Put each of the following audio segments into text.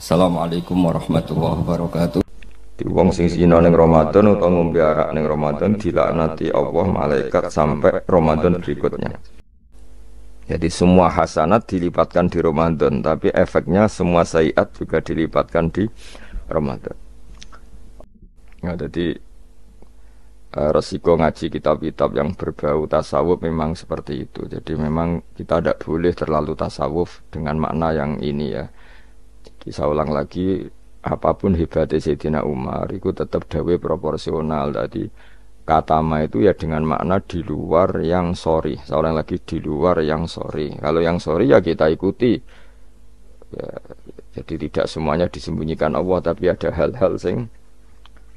Assalamualaikum warahmatullahi wabarakatuh. Di wong sing zina ning Ramadan utawa ngombe arak ning Ramadan dilaknati Allah malaikat sampai Ramadan berikutnya. Jadi semua hasanat dilipatkan di Ramadan, tapi efeknya semua sayiat juga dilipatkan di Ramadan. Nah, jadi eh, resiko ngaji kitab-kitab yang berbau tasawuf memang seperti itu. Jadi memang kita tidak boleh terlalu tasawuf dengan makna yang ini ya. Kisah ulang lagi, apapun hebatnya Sayyidina Umar, itu tetap dawe proporsional tadi. Katama itu ya dengan makna di luar yang sorry. Seorang lagi di luar yang sorry. Kalau yang sorry ya kita ikuti. Ya, jadi tidak semuanya disembunyikan Allah, tapi ada hal-hal sing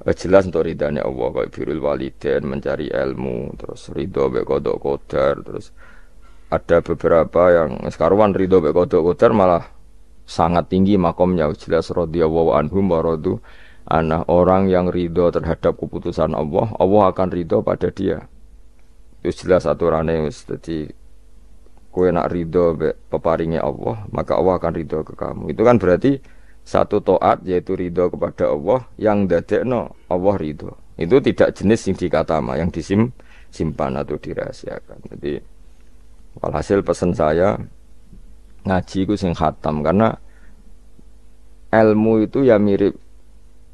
eh, jelas untuk ridhanya Allah kayak birul waliden mencari ilmu terus ridho be kodok kodar terus ada beberapa yang sekaruan ridho be kodok kodar malah sangat tinggi makomnya jelas radhiyallahu anhum wa radu anak orang yang ridho terhadap keputusan Allah Allah akan ridho pada dia itu jelas aturannya jadi kue nak ridho peparingnya Allah maka Allah akan ridho ke kamu itu kan berarti satu toat yaitu ridho kepada Allah yang dadekno Allah ridho itu tidak jenis yang dikatama yang disim simpan atau dirahasiakan jadi walhasil pesan saya ngaji iku sing khatam karena ilmu itu ya mirip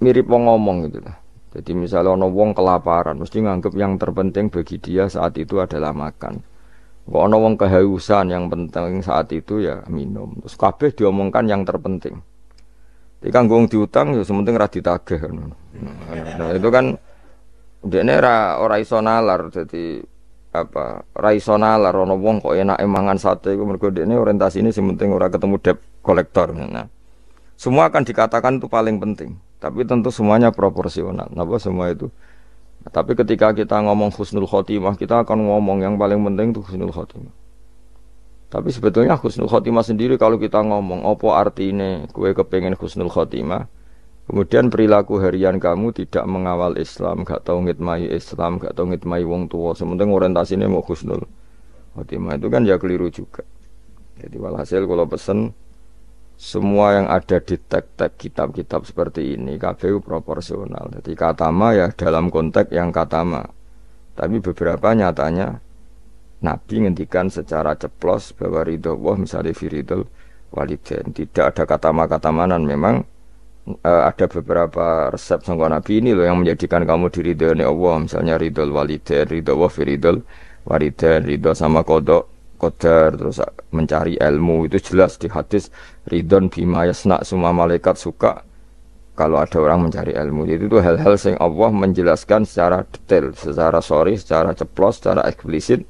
mirip wong ngomong gitu lah. Jadi misalnya ono wong kelaparan, mesti nganggep yang terpenting bagi dia saat itu adalah makan. Kok ono wong kehausan yang penting saat itu ya minum. Terus kabeh diomongkan yang terpenting. Jadi kan diutang ya sementing ra ditagih. Nah, itu kan dia ini ora iso nalar jadi apa rasional lah rono wong kok enak emangan sate itu mergo orientasi orientasi si penting orang ketemu debt kolektor nah semua akan dikatakan itu paling penting tapi tentu semuanya proporsional napa semua itu nah, tapi ketika kita ngomong husnul khotimah kita akan ngomong yang paling penting itu husnul khotimah tapi sebetulnya husnul khotimah sendiri kalau kita ngomong opo ini kue kepengen husnul khotimah Kemudian perilaku harian kamu tidak mengawal Islam, gak tau ngitmai Islam, gak tau ngitmai wong tua. Sementing orientasinya mau khusnul. Khotimah itu kan ya keliru juga. Jadi walhasil kalau pesen semua yang ada di tek-tek kitab-kitab seperti ini KPU proporsional. Jadi katama ya dalam konteks yang katama. Tapi beberapa nyatanya Nabi ngendikan secara ceplos bahwa ridho Allah misalnya firidul Walidin tidak ada katama-katamanan memang uh, ada beberapa resep sangka Nabi ini loh yang menjadikan kamu dari Allah misalnya ridul walidain ridho wafi ridhol walidain ridho sama kodok kodar terus mencari ilmu itu jelas di hadis ridon bima yasna semua malaikat suka kalau ada orang mencari ilmu itu tuh hal-hal yang Allah menjelaskan secara detail secara sorry secara ceplos secara eksplisit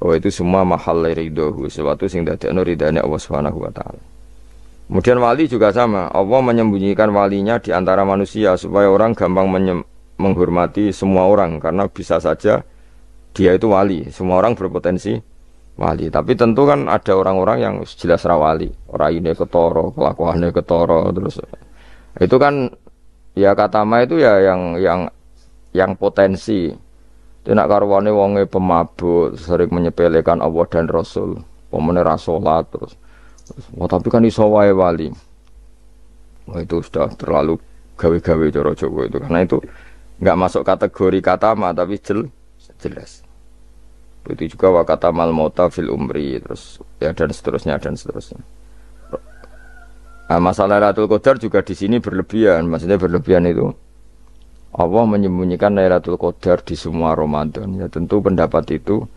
oh itu semua mahal ridho sesuatu sing dadi ridhane Allah Subhanahu wa taala Kemudian wali juga sama. Allah menyembunyikan walinya di antara manusia supaya orang gampang menghormati semua orang karena bisa saja dia itu wali. Semua orang berpotensi wali. Tapi tentu kan ada orang-orang yang jelas rawali. Raine ketoro, kelakuannya ketoro, terus itu kan ya katama itu ya yang yang yang potensi. Tidak karwane wonge pemabuk, sering menyepelekan Allah dan Rasul, pemenera sholat terus Wah, oh, tapi kan iso wae wali. Wah, oh, itu sudah terlalu gawe-gawe cara Jawa itu karena itu nggak masuk kategori kata ma tapi jel, jelas. Itu juga wa mal mauta fil umri terus ya dan seterusnya dan seterusnya. Nah, masalah Lailatul Qadar juga di sini berlebihan, maksudnya berlebihan itu Allah menyembunyikan Lailatul Qadar di semua Ramadan. Ya tentu pendapat itu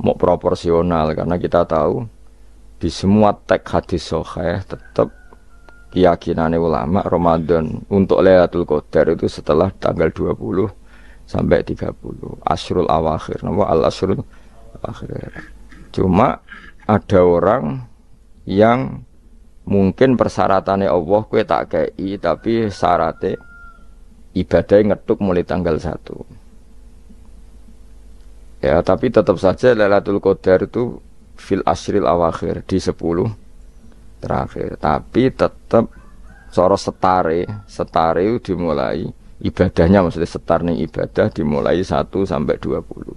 mau proporsional karena kita tahu di semua teks hadis sahih tetap keyakinannya ulama Ramadan untuk Lailatul Qadar itu setelah tanggal 20 sampai 30 Asrul Awakhir nama Al Asrul Awakhir cuma ada orang yang mungkin persyaratannya Allah kue tak kei tapi syaratnya ibadah ngetuk mulai tanggal satu ya tapi tetap saja Lailatul Qadar itu fil asril awakhir di sepuluh terakhir tapi tetap soros setare setare dimulai ibadahnya maksudnya setar nih ibadah dimulai satu sampai dua puluh.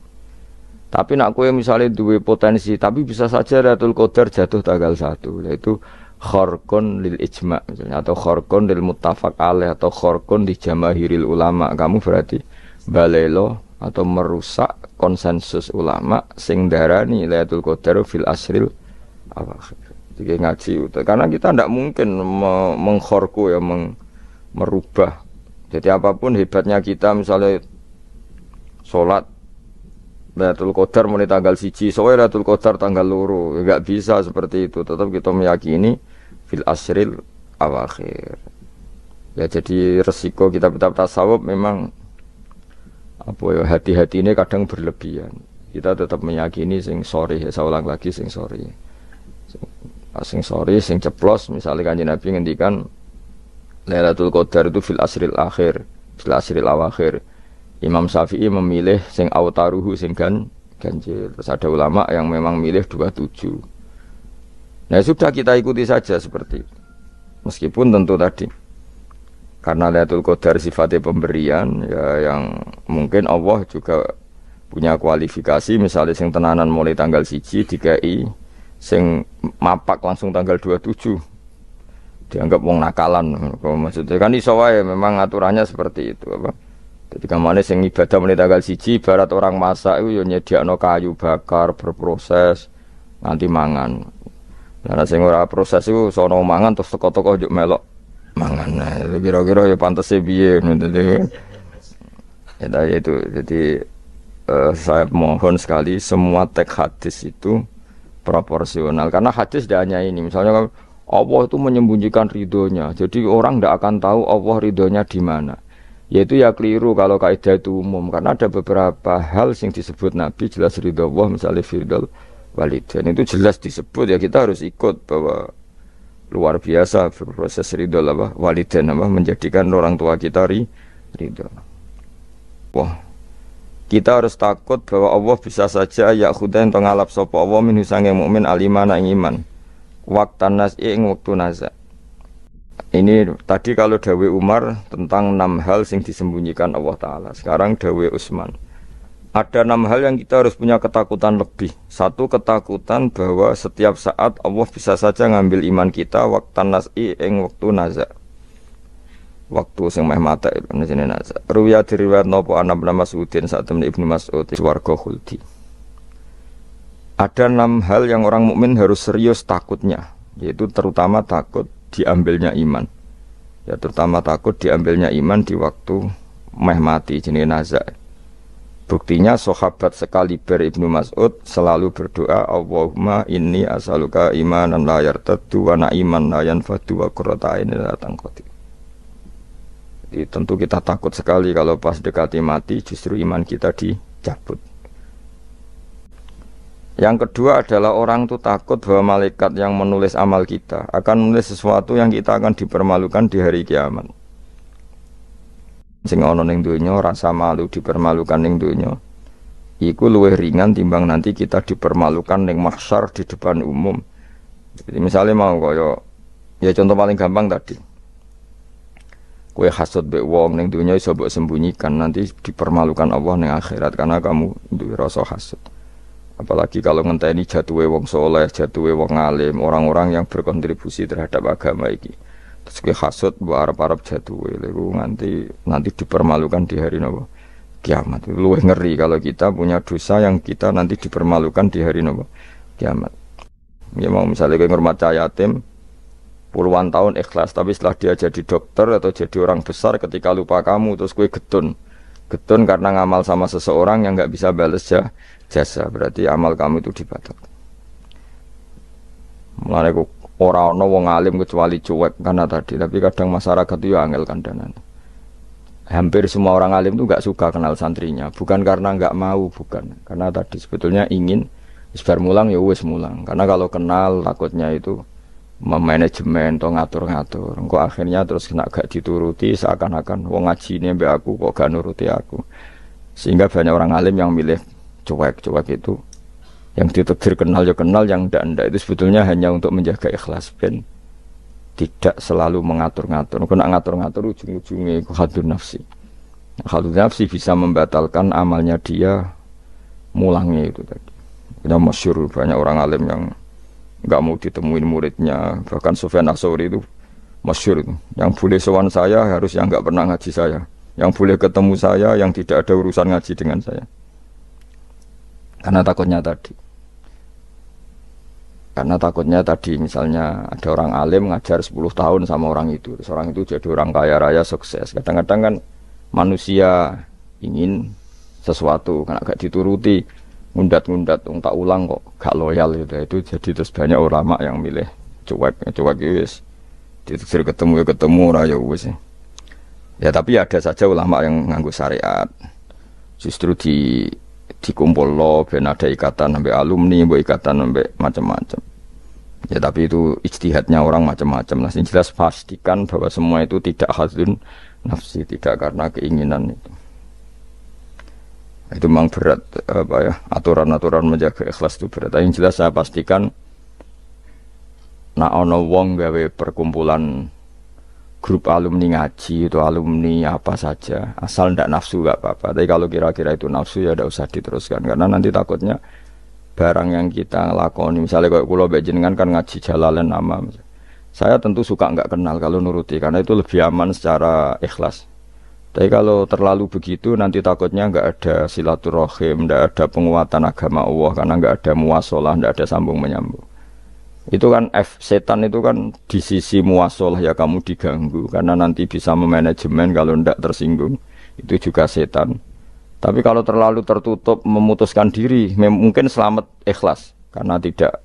tapi nak kue misalnya dua potensi tapi bisa saja Ratul koder jatuh tanggal satu, yaitu khorkon lil ijma misalnya atau khorkon lil mutafak alaih atau khorkon di jamahiril ulama kamu berarti balelo atau merusak konsensus ulama sing darani Lailatul Qadar fil asril awakhir. Jadi ngaji karena kita tidak mungkin me mengkhorku ya meng merubah. Jadi apapun hebatnya kita misalnya sholat Lailatul Qadar mulai tanggal siji, soalnya Lailatul Qadar tanggal luru nggak bisa seperti itu. Tetap kita meyakini fil asril awakhir. Ya jadi resiko kita kitab tasawuf memang apa ya hati-hati ini kadang berlebihan kita tetap meyakini sing sorry, ya saya ulang lagi sing sorry, sing, ah, sing sore sing ceplos misalnya kanji nabi ngendikan Lailatul Qadar itu fil asril akhir fil asril awakhir Imam Syafi'i memilih sing autaruhu sing gan ganjil terus ada ulama yang memang milih 27 nah sudah kita ikuti saja seperti itu meskipun tentu tadi karena Lailatul Qadar sifatnya pemberian ya yang mungkin Allah juga punya kualifikasi misalnya sing tenanan mulai tanggal siji DKI sing mapak langsung tanggal 27 dianggap wong nakalan maksudnya kan iso wae memang aturannya seperti itu apa jadi kemana sing ibadah mulai tanggal siji barat orang masak itu ya nyediakno kayu bakar berproses nanti mangan karena sing ora proses itu sono mangan terus toko-toko juk melok mangan nah, kira-kira ya pantas piye ya itu jadi uh, saya mohon sekali semua teks hadis itu proporsional karena hadis tidak hanya ini misalnya Allah itu menyembunyikan ridhonya jadi orang tidak akan tahu Allah ridhonya di mana yaitu ya keliru kalau kaidah itu umum karena ada beberapa hal yang disebut Nabi jelas ridho Allah misalnya firdal walid dan itu jelas disebut ya kita harus ikut bahwa luar biasa proses ridho apa walidain apa menjadikan orang tua kita ri, ridho wah kita harus takut bahwa Allah bisa saja ya kuda yang tengalap sopo Allah min yang mukmin alimana yang iman waktan nas ing waktu nazak ini tadi kalau Dawe Umar tentang enam hal sing disembunyikan Allah Ta'ala sekarang Dawe Usman ada enam hal yang kita harus punya ketakutan lebih. Satu ketakutan bahwa setiap saat Allah bisa saja ngambil iman kita waktu nasi ing waktu naza. Waktu sing meh mata itu jenenge naza. Ruya diriwayat nopo anak nama Sudin saat temen Ibnu Mas'ud warga Khuldi. Ada enam hal yang orang mukmin harus serius takutnya, yaitu terutama takut diambilnya iman. Ya terutama takut diambilnya iman di waktu meh mati jenis naza. Buktinya sahabat sekali ber Ibnu Mas'ud selalu berdoa Allahumma inni asaluka imanan la yartaddu wa na'iman la yanfadu wa qurrata ainin la Jadi tentu kita takut sekali kalau pas dekati mati justru iman kita dicabut. Yang kedua adalah orang itu takut bahwa malaikat yang menulis amal kita akan menulis sesuatu yang kita akan dipermalukan di hari kiamat sing ana ning donya rasa malu dipermalukan ning donya iku luwih ringan timbang nanti kita dipermalukan ning mahsyar di depan umum jadi misalnya mau kaya ya contoh paling gampang tadi kue hasut be wong neng dunia iso buat sembunyikan nanti dipermalukan Allah neng akhirat karena kamu duwe rasa hasut apalagi kalau ngenteni jatuhe wong soleh jatuhe wong alim orang-orang yang berkontribusi terhadap agama iki Segi hasut buat Arab Arab jatuh itu nanti nanti dipermalukan di hari nopo kiamat. lu ngeri kalau kita punya dosa yang kita nanti dipermalukan di hari nopo kiamat. Ya mau misalnya kayak ngurmat yatim puluhan tahun ikhlas tapi setelah dia jadi dokter atau jadi orang besar ketika lupa kamu terus kue getun getun karena ngamal sama seseorang yang nggak bisa bales jasa berarti amal kamu itu dibatalkan mulai kok Orang no wong alim kecuali cuek karena tadi tapi kadang masyarakat itu ya angel kandanan hampir semua orang alim itu nggak suka kenal santrinya bukan karena nggak mau bukan karena tadi sebetulnya ingin isbar mulang ya wes mulang karena kalau kenal takutnya itu memanajemen atau ngatur-ngatur kok akhirnya terus kena gak dituruti seakan-akan wong ngaji ini mbak aku kok gak nuruti aku sehingga banyak orang alim yang milih cuek-cuek itu yang ditegir kenal ya kenal yang ndak ndak itu sebetulnya hanya untuk menjaga ikhlas ben tidak selalu mengatur-ngatur kena ngatur-ngatur ujung-ujungnya hadir nafsi nah, hadir nafsi bisa membatalkan amalnya dia mulangnya itu tadi kita masyur banyak orang alim yang nggak mau ditemuin muridnya bahkan Sofyan Asori itu masyur itu yang boleh sowan saya harus yang nggak pernah ngaji saya yang boleh ketemu saya yang tidak ada urusan ngaji dengan saya karena takutnya tadi karena takutnya tadi misalnya ada orang alim ngajar 10 tahun sama orang itu. Terus orang itu jadi orang kaya raya sukses. Kadang-kadang kan manusia ingin sesuatu karena gak dituruti ngundat-ngundat um, tak ulang kok gak loyal gitu itu jadi terus banyak ulama yang milih cuek ya cuek ya itu, diteksir ketemu ya ketemu raya wis ya tapi ada saja ulama yang nganggu syariat justru di dikumpul lo ben ada ikatan sampai alumni bu ikatan sampai macam-macam ya tapi itu ijtihadnya orang macam-macam nah yang jelas pastikan bahwa semua itu tidak hazun nafsi tidak karena keinginan itu itu memang berat apa ya aturan-aturan menjaga ikhlas itu berat yang jelas saya pastikan nak ono wong gawe perkumpulan grup alumni ngaji itu alumni apa saja asal ndak nafsu gak apa-apa tapi kalau kira-kira itu nafsu ya tidak usah diteruskan karena nanti takutnya barang yang kita lakoni misalnya kalau kulo jenengan kan ngaji jalalan nama saya tentu suka nggak kenal kalau nuruti karena itu lebih aman secara ikhlas tapi kalau terlalu begitu nanti takutnya nggak ada silaturahim nggak ada penguatan agama Allah karena nggak ada muasalah nggak ada sambung menyambung itu kan F setan itu kan di sisi muasalah ya kamu diganggu karena nanti bisa memanajemen kalau ndak tersinggung. Itu juga setan. Tapi kalau terlalu tertutup memutuskan diri mungkin selamat ikhlas karena tidak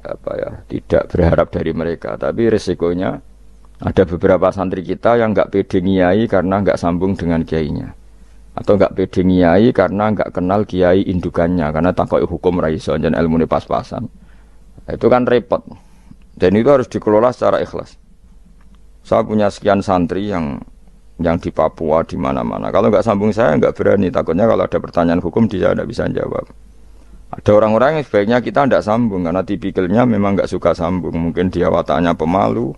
apa ya, tidak berharap dari mereka. Tapi resikonya ada beberapa santri kita yang nggak pede ngiai karena nggak sambung dengan kiainya atau nggak pede ngiai karena nggak kenal kiai indukannya karena takut hukum raiso dan ilmu pas-pasan Nah, itu kan repot. Dan itu harus dikelola secara ikhlas. Saya punya sekian santri yang yang di Papua di mana-mana. Kalau nggak sambung saya nggak berani. Takutnya kalau ada pertanyaan hukum dia tidak bisa jawab. Ada orang-orang yang sebaiknya kita tidak sambung karena tipikalnya memang nggak suka sambung. Mungkin dia wataknya pemalu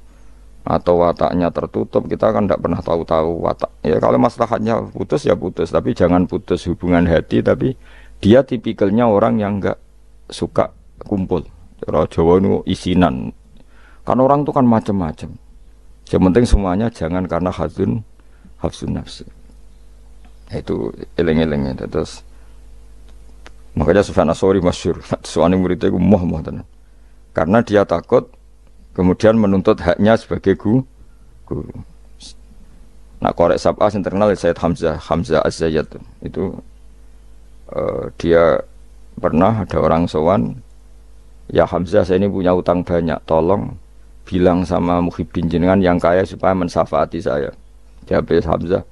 atau wataknya tertutup. Kita kan tidak pernah tahu-tahu watak. Ya kalau maslahatnya putus ya putus. Tapi jangan putus hubungan hati. Tapi dia tipikalnya orang yang nggak suka kumpul. Orang Jawa itu isinan. Kan orang itu kan macam-macam. Yang penting semuanya jangan karena hazun hafsun nafsi. Nah, itu eleng-elengnya terus. Makanya Sufyan Asori masyur, suami muridnya itu muah muah tenan. Karena dia takut, kemudian menuntut haknya sebagai gu. gu Nah korek sabah yang terkenal ya, Sayyid Hamzah, Hamzah Az-Zayyad itu uh, dia pernah ada orang sowan ya Hamzah saya ini punya utang banyak tolong bilang sama bin jenengan yang kaya supaya mensafati saya jawab ya, Hamzah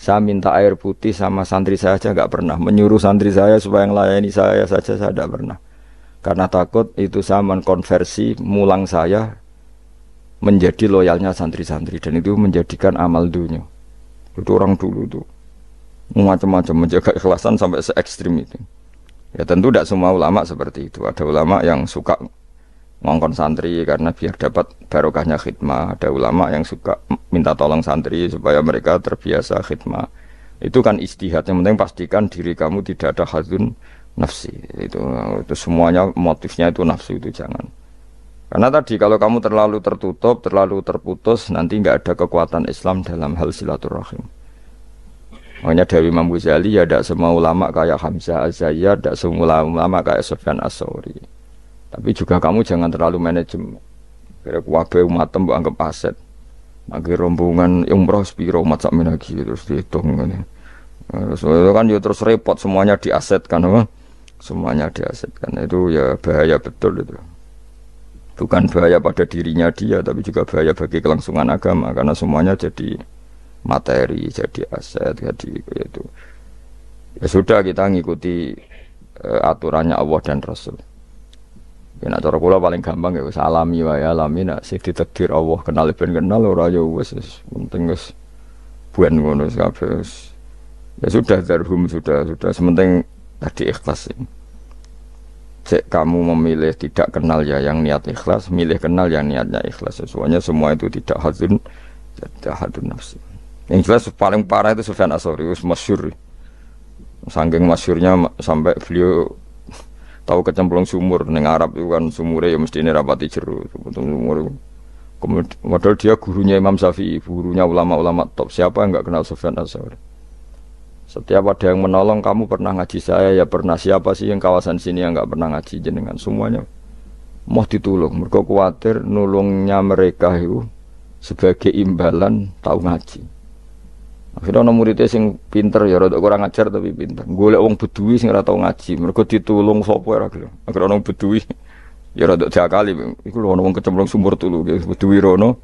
saya minta air putih sama santri saya saja nggak pernah menyuruh santri saya supaya melayani saya saja saya tidak pernah karena takut itu saya mengkonversi mulang saya menjadi loyalnya santri-santri dan itu menjadikan amal dunia itu orang dulu tuh macam-macam menjaga ikhlasan sampai se ekstrim itu Ya tentu tidak semua ulama seperti itu. Ada ulama yang suka ngongkon santri karena biar dapat barokahnya khidmah. Ada ulama yang suka minta tolong santri supaya mereka terbiasa khidmah. Itu kan istihad. Yang penting pastikan diri kamu tidak ada hazun nafsi. Itu, itu semuanya motifnya itu nafsu itu jangan. Karena tadi kalau kamu terlalu tertutup, terlalu terputus, nanti nggak ada kekuatan Islam dalam hal silaturahim. Makanya Dewi Imam Ghazali ya tidak semua ulama kayak Hamzah Azayyad, ya tidak semua ulama kayak Sofyan Asori. Tapi juga kamu jangan terlalu manajemen. Kira kuwabe umat tembok anggap aset. Magi rombongan yang sepiro umat sak lagi terus dihitung ini Terus itu kan ya terus repot semuanya kan apa? Semuanya kan itu ya bahaya betul itu. Bukan bahaya pada dirinya dia tapi juga bahaya bagi kelangsungan agama karena semuanya jadi materi, jadi aset, jadi itu. Ya sudah kita ngikuti uh, aturannya Allah dan Rasul. Ya nak cara kula paling gampang ya salami alami wae alami nak sing ditakdir Allah kenal ben kenal ora yo ya wis penting wis buen ngono kabeh. Ya sudah darhum sudah sudah sementing tadi ikhlas. sih Cek kamu memilih tidak kenal ya yang niat ikhlas, milih kenal yang niatnya ikhlas. Sesuanya semua itu tidak hadun, tidak hadun nafsu. Yang jelas paling parah itu Sufyan Asori, masyur. Sangking masyurnya sampai beliau tahu kecemplung sumur neng Arab itu kan sumurnya ya mesti ini rapati jeru sumur kemudian dia gurunya Imam Syafi'i gurunya ulama-ulama top siapa yang nggak kenal Sufyan Asori setiap ada yang menolong kamu pernah ngaji saya ya pernah siapa sih yang kawasan sini yang nggak pernah ngaji jenengan semuanya mau ditolong mereka khawatir nulungnya mereka itu sebagai imbalan tahu ngaji Akhirnya ono muridnya sing pinter ya rada kurang ajar tapi pinter. Golek wong beduwi sing ora tau ngaji, mergo ditulung sapa ora gelem. Akhire ono beduwi ya rada diakali. Iku lho ono wong kecemplung sumur tulu ya, beduwi rono.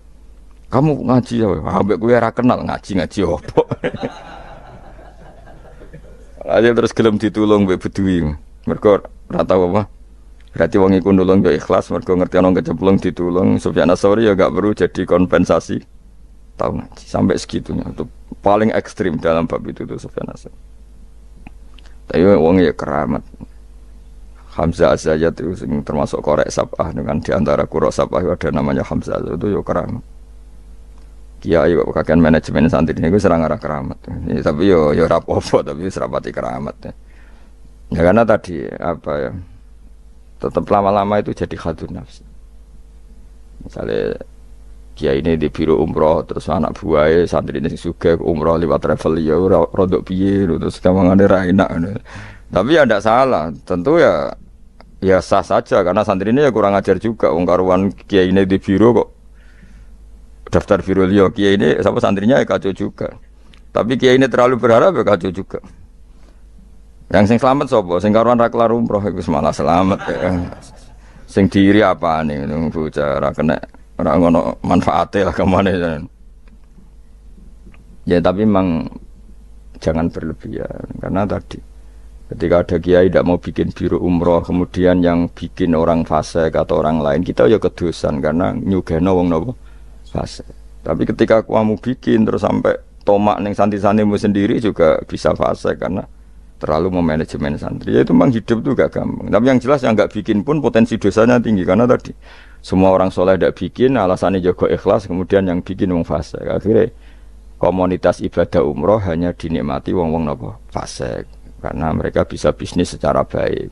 Kamu ngaji ya, ambek kowe ora kenal ngaji-ngaji opo. Aja terus gelem ditulung mbek beduwi. Mergo ora tau apa. Berarti wong iku nulung yo ikhlas mergo ngerti ono kecemplung ditulung. Sufyan Asauri ya gak perlu jadi kompensasi tahu ngaji sampai segitunya itu paling ekstrim dalam bab itu tuh Sofyan Asad tapi uangnya ya keramat Hamzah saja itu termasuk korek Sabah dengan diantara kuro Sabah ada namanya Hamzah Azayat itu yo ya keramat kiai kok kakek manajemen santri ini gue serang arah keramat ya, ya tapi yo ya yo rapopo tapi serapati keramat ya. ya karena tadi apa ya tetap lama-lama itu jadi khadun nafsi misalnya kiai ini di biro umroh terus anak buahnya santri ini suka umroh lewat travel ya rodok piye terus kamu ada enak tapi ya tidak salah tentu ya ya sah saja karena santri ini ya kurang ajar juga ungkaruan kiai ini di biro kok daftar biro liyo kiai ini sama santrinya ya kacau juga tapi kiai ini terlalu berharap ya kacau juga yang sing selamat sobo sing karuan raklar umroh itu malah selamat ya sing diri apa nih bocah kena orang ngono manfaatnya lah kemana ya. ya tapi memang jangan berlebihan karena tadi ketika ada kiai tidak mau bikin biru umroh kemudian yang bikin orang fase atau orang lain kita ya kedusan karena nyugeno wong nopo fase Tapi ketika kamu bikin terus sampai tomak neng santi santimu sendiri juga bisa fase karena terlalu memanajemen santri. Ya itu memang hidup tuh gak gampang. Tapi yang jelas yang nggak bikin pun potensi dosanya tinggi karena tadi semua orang soleh tidak bikin, alasannya jago ikhlas, kemudian yang bikin wong fasik. Akhirnya komunitas ibadah umroh hanya dinikmati wong wong nopo fasik karena mereka bisa bisnis secara baik.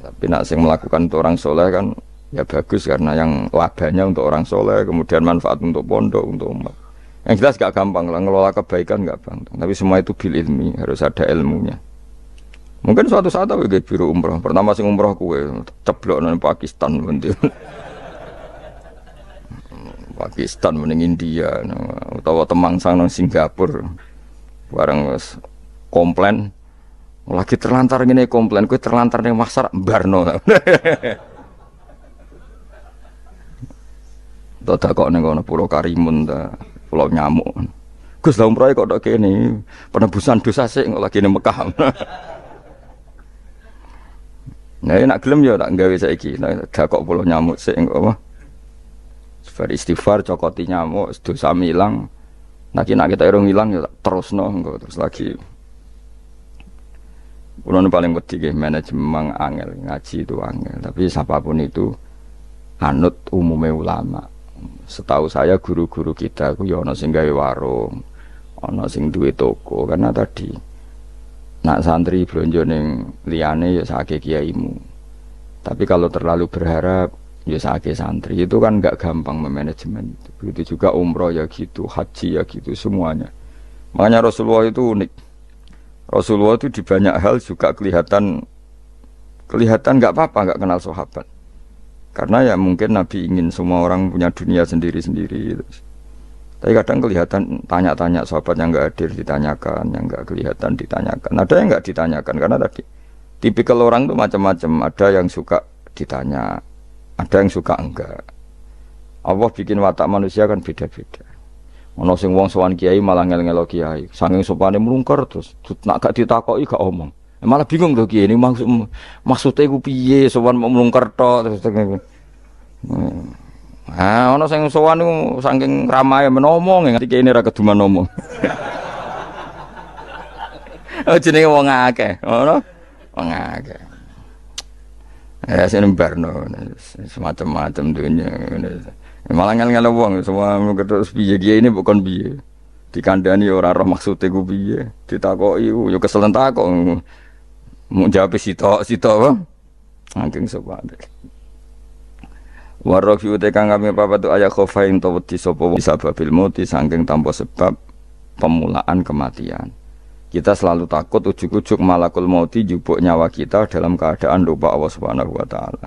Tapi nak sing melakukan untuk orang soleh kan ya bagus karena yang labanya untuk orang soleh, kemudian manfaat untuk pondok, untuk umat. Yang jelas gak gampang lah ngelola kebaikan gak gampang. Tapi semua itu bil ilmi harus ada ilmunya. Mungkin suatu saat aku kayak biru umroh. Pertama sih umroh kue ceblok nang Pakistan nanti. Pakistan mending India, utawa temang sang nang Singapura. Bareng komplain lagi terlantar gini komplain, kue terlantar nih masar Barno. Tidak kok neng kau pulau Karimun, pulau nyamuk. Gus lah umroh kok dok ini penebusan dosa sih lagi nih Mekah. Nah, ya nak gelem ya tak gawe saiki. Nah, dakok pulau nyamuk sik engko apa? Sebar istighfar cokoti nyamuk, dosa milang. Nah, nak kita irung ilang ya terus no engko terus lagi. Kulon paling wedi nggih manajemen angel, ngaji itu angel. Tapi siapapun itu anut umume ulama. Setahu saya guru-guru kita ku ya ana sing gawe warung, ana sing duwe toko karena tadi nak santri blonjo neng yosake ya sakit kiaimu. Tapi kalau terlalu berharap ya sakit santri itu kan nggak gampang memanajemen itu. Begitu juga umroh ya gitu, haji ya gitu semuanya. Makanya Rasulullah itu unik. Rasulullah itu di banyak hal juga kelihatan kelihatan nggak apa-apa nggak kenal sahabat. Karena ya mungkin Nabi ingin semua orang punya dunia sendiri-sendiri. Terus. -sendiri. Tapi kadang kelihatan tanya-tanya sahabat yang nggak hadir ditanyakan, yang nggak kelihatan ditanyakan. Ada yang nggak ditanyakan karena tadi tipikal orang tuh macam-macam. Ada yang suka ditanya, ada yang suka enggak. Allah bikin watak manusia kan beda-beda. Ono sing wong sowan kiai malah ngel-ngelo kiai, saking sopane melungker terus nak gak ditakoki gak omong. Eh, malah bingung tuh kiai ini maksud maksudnya gue piye sowan mau melungker terus. Hmm. Ah, ono sing sowan niku saking ramai menomong nganti kene ra keduman nomong. oh jenenge wong akeh, ngono. Wong akeh. Ya sing barno semacam-macam dunia. Malah ngel-ngel wong semua terus piye dia ini bukan piye. Dikandani ora roh maksude ku piye. Ditakoki uh, yo keselen takok. Mau jawab sitok sitok apa? Angking sopan. Warofi uti kang kami tu ayah khofain to di sopo bisa babil muti sangking tanpa sebab pemulaan kematian. Kita selalu takut ujuk-ujuk malakul mauti jupuk nyawa kita dalam keadaan lupa Allah Subhanahu wa taala.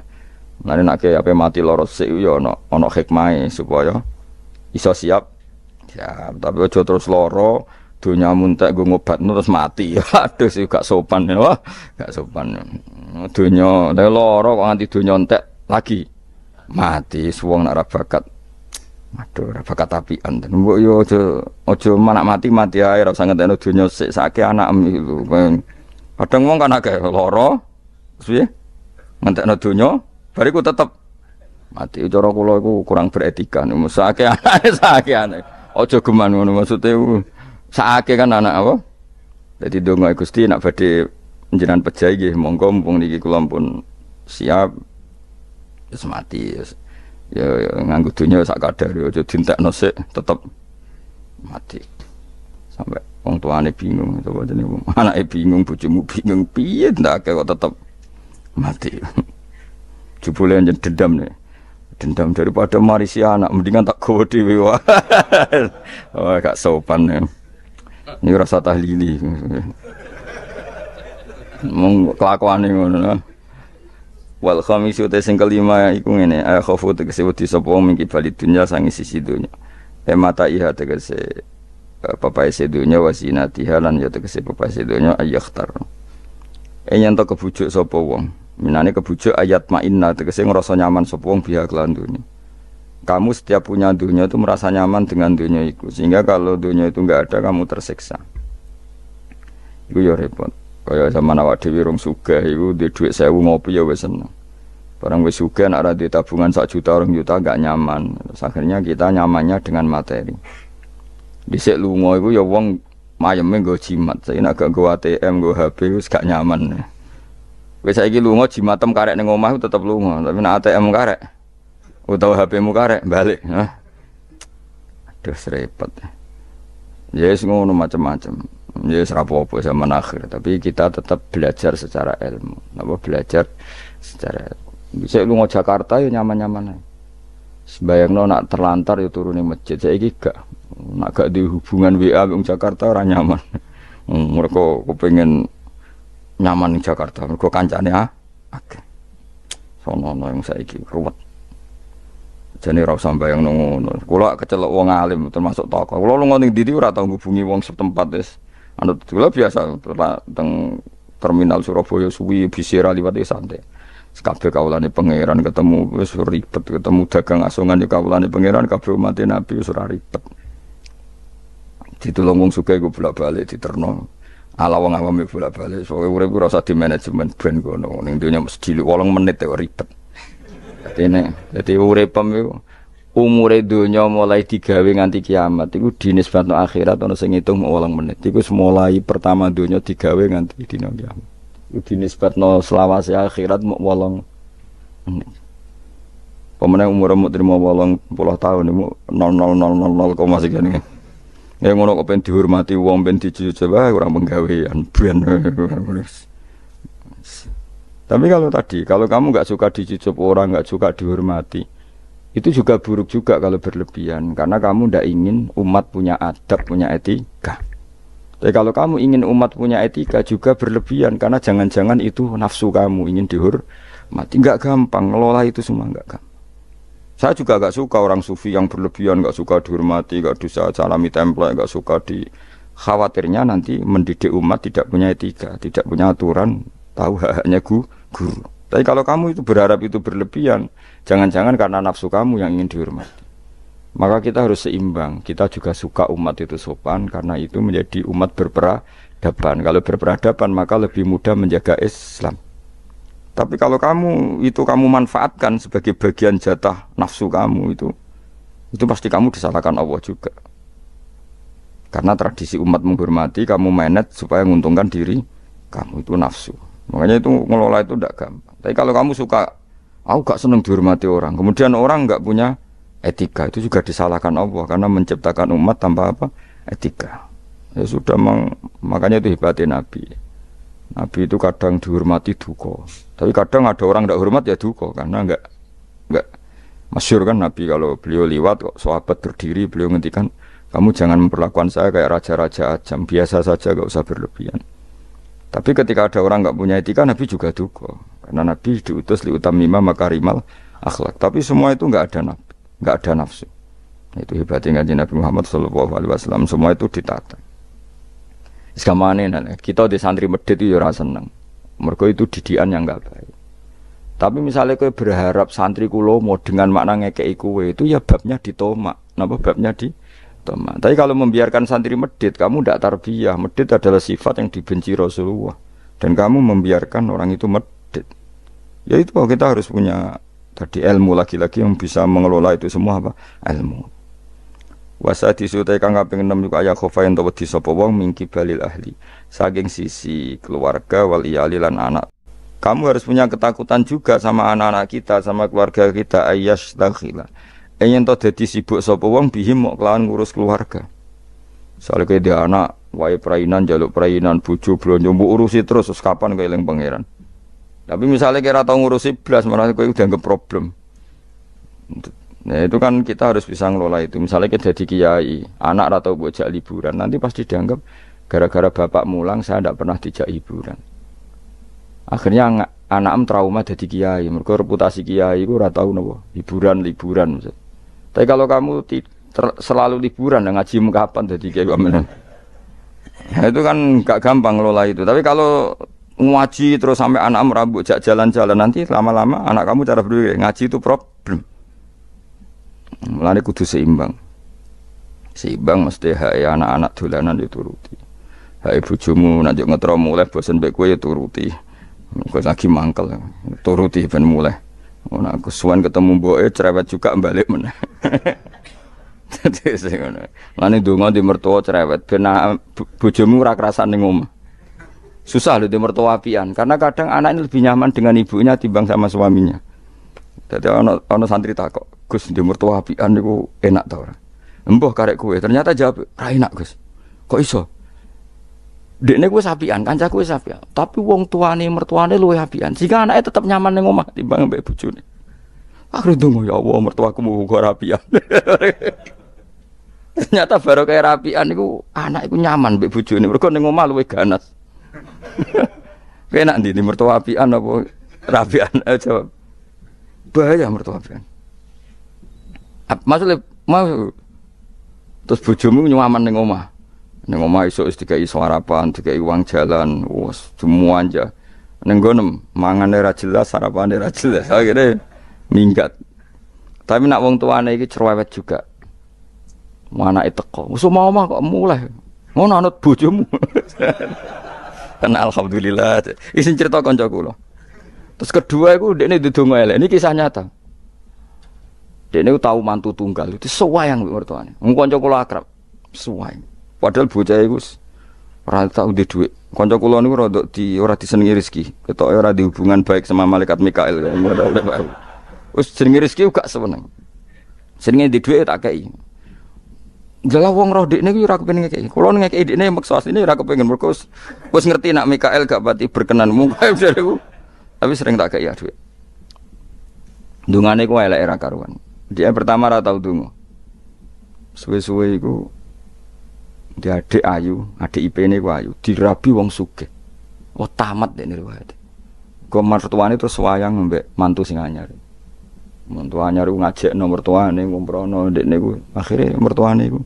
Mulane nak apa mati loro sik yo ana ana hikmahe supaya iso siap ya tapi aja terus loro dunia muntek gue ngobat terus mati aduh sih gak sopan ya wah gak sopan dunia tapi loro kok nganti dunia entek lagi mati suwong nak bakat Aduh, tapi tapian. Mbok yo ojo ojo manak mati mati ae ora usah ngenteni se sik sak anak itu. Kadang wong kan agak lara, piye? Ngentekno donya, bariku tetep mati cara kula iku kurang beretika. sake anak sake anak. ojo geman ngono maksude sake kan anak apa? Jadi dongai Gusti nak badhe jenengan pejai nggih monggo mumpung niki kula pun siap semati ya, ya dunia sak kadar ya jadi tidak nose tetap mati. Sampai tua tuane bingung coba mana anake bingung bujumu bingung piye kayak kok tetap mati. Jebule anjen dendam nih. Dendam daripada marisi anak mendingan tak kau dhewe Wah gak sopan. nih Ini rasa tahlili. Mung nih ngono wal khamis te sing kelima iku ngene eh khofu tegese wedi sapa wong mingki bali dunya sangi sisi dunya eh mata iha tegese papai eh, sedunya wasinatiha lan ya tegese papai sedunya ayakhtar eh yen kebujuk sapa wong minane kebujuk ayat mainna tegese ngerasa nyaman sapa wong biha kelan dunya kamu setiap punya dunia itu merasa nyaman dengan dunia itu sehingga kalau dunia itu nggak ada kamu tersiksa itu ya repot Kaya zaman awak dhewe rong sugih iku duwe dhuwit 1000 ngopi ya wis seneng. Barang wis sugih nek ora tabungan sak juta orang juta gak nyaman. Terus akhirnya kita nyamannya dengan materi. Dhisik lunga iku ya wong mayeme nggo jimat. Saya nek gak nggo ATM, nggo HP wis gak nyaman. Wis saiki lunga jimatem karek ning omah tetep lunga, tapi nek ATM karek utawa HP-mu karek balik. Hah. Aduh repot. Ya yes, ngono macam-macam ya apa sama akhir tapi kita tetap belajar secara ilmu apa belajar secara bisa lu Jakarta ya nyaman nyaman sebayang no nak terlantar ya turun di masjid saya gak nak gak di hubungan WA di Jakarta orang nyaman hmm, mereka pengen nyaman di Jakarta mereka kancane ah oke sono no yang saya ruwet jadi rau sampai yang nunggu. Kula kecelok wong alim termasuk tokoh. Kalau lu ngonting diri ora tau hubungi wong setempat des, Anut kula biasa tentang terminal Surabaya suwi bisira liwat e santai. kabeh kaulane pangeran ketemu wis ribet ketemu dagang asongan yo ya kaulane pangeran kabeh mati e nabi wis ora ribet ditulung wong sugih bolak-balik diterno ala wong awam yo e bolak-balik soalé urip ora usah di manajemen ben ngono ning dunya mesti 8 menit ya ribet dadi nek dadi urip pem umure donya mulai digawe nganti kiamat iku dinisbatno akhirat ana sing ngitung wolong menit iku mulai pertama donya digawe nganti dino kiamat iku dinisbatno selawase akhirat mau wolong menit pemenang umur mau terima wolong puluh tahun nol nol koma kan ya ngono kok pengen dihormati uang pengen dijujur coba kurang menggawean ben tapi kalau tadi kalau kamu nggak suka dicucup orang nggak suka dihormati itu juga buruk juga kalau berlebihan karena kamu tidak ingin umat punya adab punya etika tapi kalau kamu ingin umat punya etika juga berlebihan karena jangan-jangan itu nafsu kamu ingin dihur mati nggak gampang ngelola itu semua nggak gampang saya juga nggak suka orang sufi yang berlebihan nggak suka dihormati nggak bisa salami template nggak suka di khawatirnya nanti mendidik umat tidak punya etika tidak punya aturan tahu hanya guru tapi kalau kamu itu berharap itu berlebihan, jangan-jangan karena nafsu kamu yang ingin dihormati. Maka kita harus seimbang. Kita juga suka umat itu sopan karena itu menjadi umat berperadaban. Kalau berperadaban maka lebih mudah menjaga Islam. Tapi kalau kamu itu kamu manfaatkan sebagai bagian jatah nafsu kamu itu itu pasti kamu disalahkan Allah juga. Karena tradisi umat menghormati kamu menet supaya menguntungkan diri kamu itu nafsu. Makanya itu ngelola itu tidak gampang. Tapi kalau kamu suka, aku gak seneng dihormati orang. Kemudian orang gak punya etika itu juga disalahkan Allah karena menciptakan umat tanpa apa etika. Ya sudah mang, makanya itu hebatnya Nabi. Nabi itu kadang dihormati duko, tapi kadang ada orang nggak hormat ya duko karena nggak nggak masyur kan Nabi kalau beliau lewat kok sahabat berdiri beliau ngentikan, kamu jangan memperlakukan saya kayak raja-raja ajam biasa saja gak usah berlebihan. Tapi ketika ada orang nggak punya etika Nabi juga duko. Karena Nabi diutus liutam mima makarimal akhlak. Tapi semua itu nggak ada nafsu, nggak ada nafsu. Itu hebatnya ngaji Nabi Muhammad Shallallahu Alaihi Wasallam. Semua itu ditata. Sekamane kita di santri medit itu ya seneng. Mereka itu didian yang nggak baik. Tapi misalnya kau berharap santri kulo kulomo dengan makna ngekei kue itu ya babnya toma. Napa babnya di toma? Tapi kalau membiarkan santri medit, kamu tidak tarbiyah. Medit adalah sifat yang dibenci Rasulullah. Dan kamu membiarkan orang itu medit ya itu kita harus punya tadi ilmu lagi-lagi yang bisa mengelola itu semua apa ilmu wasa disutai kang kaping 6 juga ayah khofa yang wedi sapa wong mingki balil ahli saking sisi keluarga wali ahli lan anak kamu harus punya ketakutan juga sama anak-anak kita sama keluarga kita ayas dakhila ingin eh, to dadi sibuk sapa wong bihim mau kelawan ngurus keluarga soalnya kaya dia anak wae perainan jaluk perainan bojo blonjo urusi terus kapan keeling pangeran tapi misalnya kira tahu ngurusi belas, malah kowe udah nggak problem. Nah itu kan kita harus bisa ngelola itu. Misalnya kita jadi kiai, anak atau bocah liburan, nanti pasti dianggap gara-gara bapak mulang saya tidak pernah dijak liburan. Akhirnya anak anak trauma jadi kiai, mereka reputasi kiai itu tahu nopo liburan liburan. Maksud. Tapi kalau kamu selalu liburan, nah ngaji kapan jadi kiai Nah, itu kan gak gampang ngelola itu. Tapi kalau ngaji terus sampai anak merambut jak jalan-jalan nanti lama-lama anak kamu cara berpikir ngaji itu problem. Mulane kudu seimbang. Seimbang mesti hai anak-anak dolanan dituruti. Hak bojomu nak yo ngetro mulai bosan beku kowe ya turuti. Kowe lagi mangkel. Turuti ben mulai. Ono oh, aku suan ketemu boe cerewet juga balik mana jadi sih mana di mertua cerewet ben bujumu rakerasan krasan Susah loh mertua apian karena kadang anak ini lebih nyaman dengan ibunya timbang sama suaminya. Jadi anak santri santri kok Gus di mertua apian itu enak tau ora? Embuh karek kue. Ternyata jawab, rai enak, Gus." Kok iso? Dekne gue sapian, kancaku gue sapian. Tapi wong tuane mertuane luwe apian. Sehingga anaknya tetap nyaman ning rumah timbang mbek cuni Aku tunggu ya Allah mau gue rapian. Ternyata baru kayak rapian itu anak itu nyaman mbek bojone. berkurang ning omah luwe ganas kena nih ndi mertua apian apa rabian aja eh, Bahaya mertua apian. Maksudnya mau terus bojomu nyuaman neng oma neng oma isu wis dikai sarapan, dikai uang jalan, wos semua aja. neng gonem mangane ra jelas, sarapan ra jelas. Akhire minggat. Tapi nak wong tuane iki cerewet juga. Mana itu kok, mau omah kok mulai. mau anut bojomu. Kan alhamdulillah. Isin cerita konco kulo Terus kedua aku iku ini didonga elek. Ini kisah nyata. aku tahu mantu tunggal itu suwayang yang mertuane. Wong kanca akrab. Suwayang. Padahal bocah iku orang tahu di duit Kanca ini niku di ora disenangi rizki. Kita orang di hubungan baik sama malaikat Mikail. us jenenge rizki juga seneng Jenenge di duit tak kayak Jelas wong roh dikne ora kepengin ngekek. Kulo ngekek dikne maksa asline ora kepengin mergo wis ngerti nak Mikael gak pati berkenan mungkae dereku. Tapi sering tak kei dhuwit. Dungane ku elek era karuan. Dia pertama ora tau dungo. Suwe-suwe iku dia adik ayu, adik ip ini ayu, dirabi wong suke, Oh tamat deh ini riwayat. Gue mertuane terus wayang mbek mantu sing anyar. Mantu anyar gue ngajak nomor tuane, gue prono dek nih gue. Akhirnya mertuane gue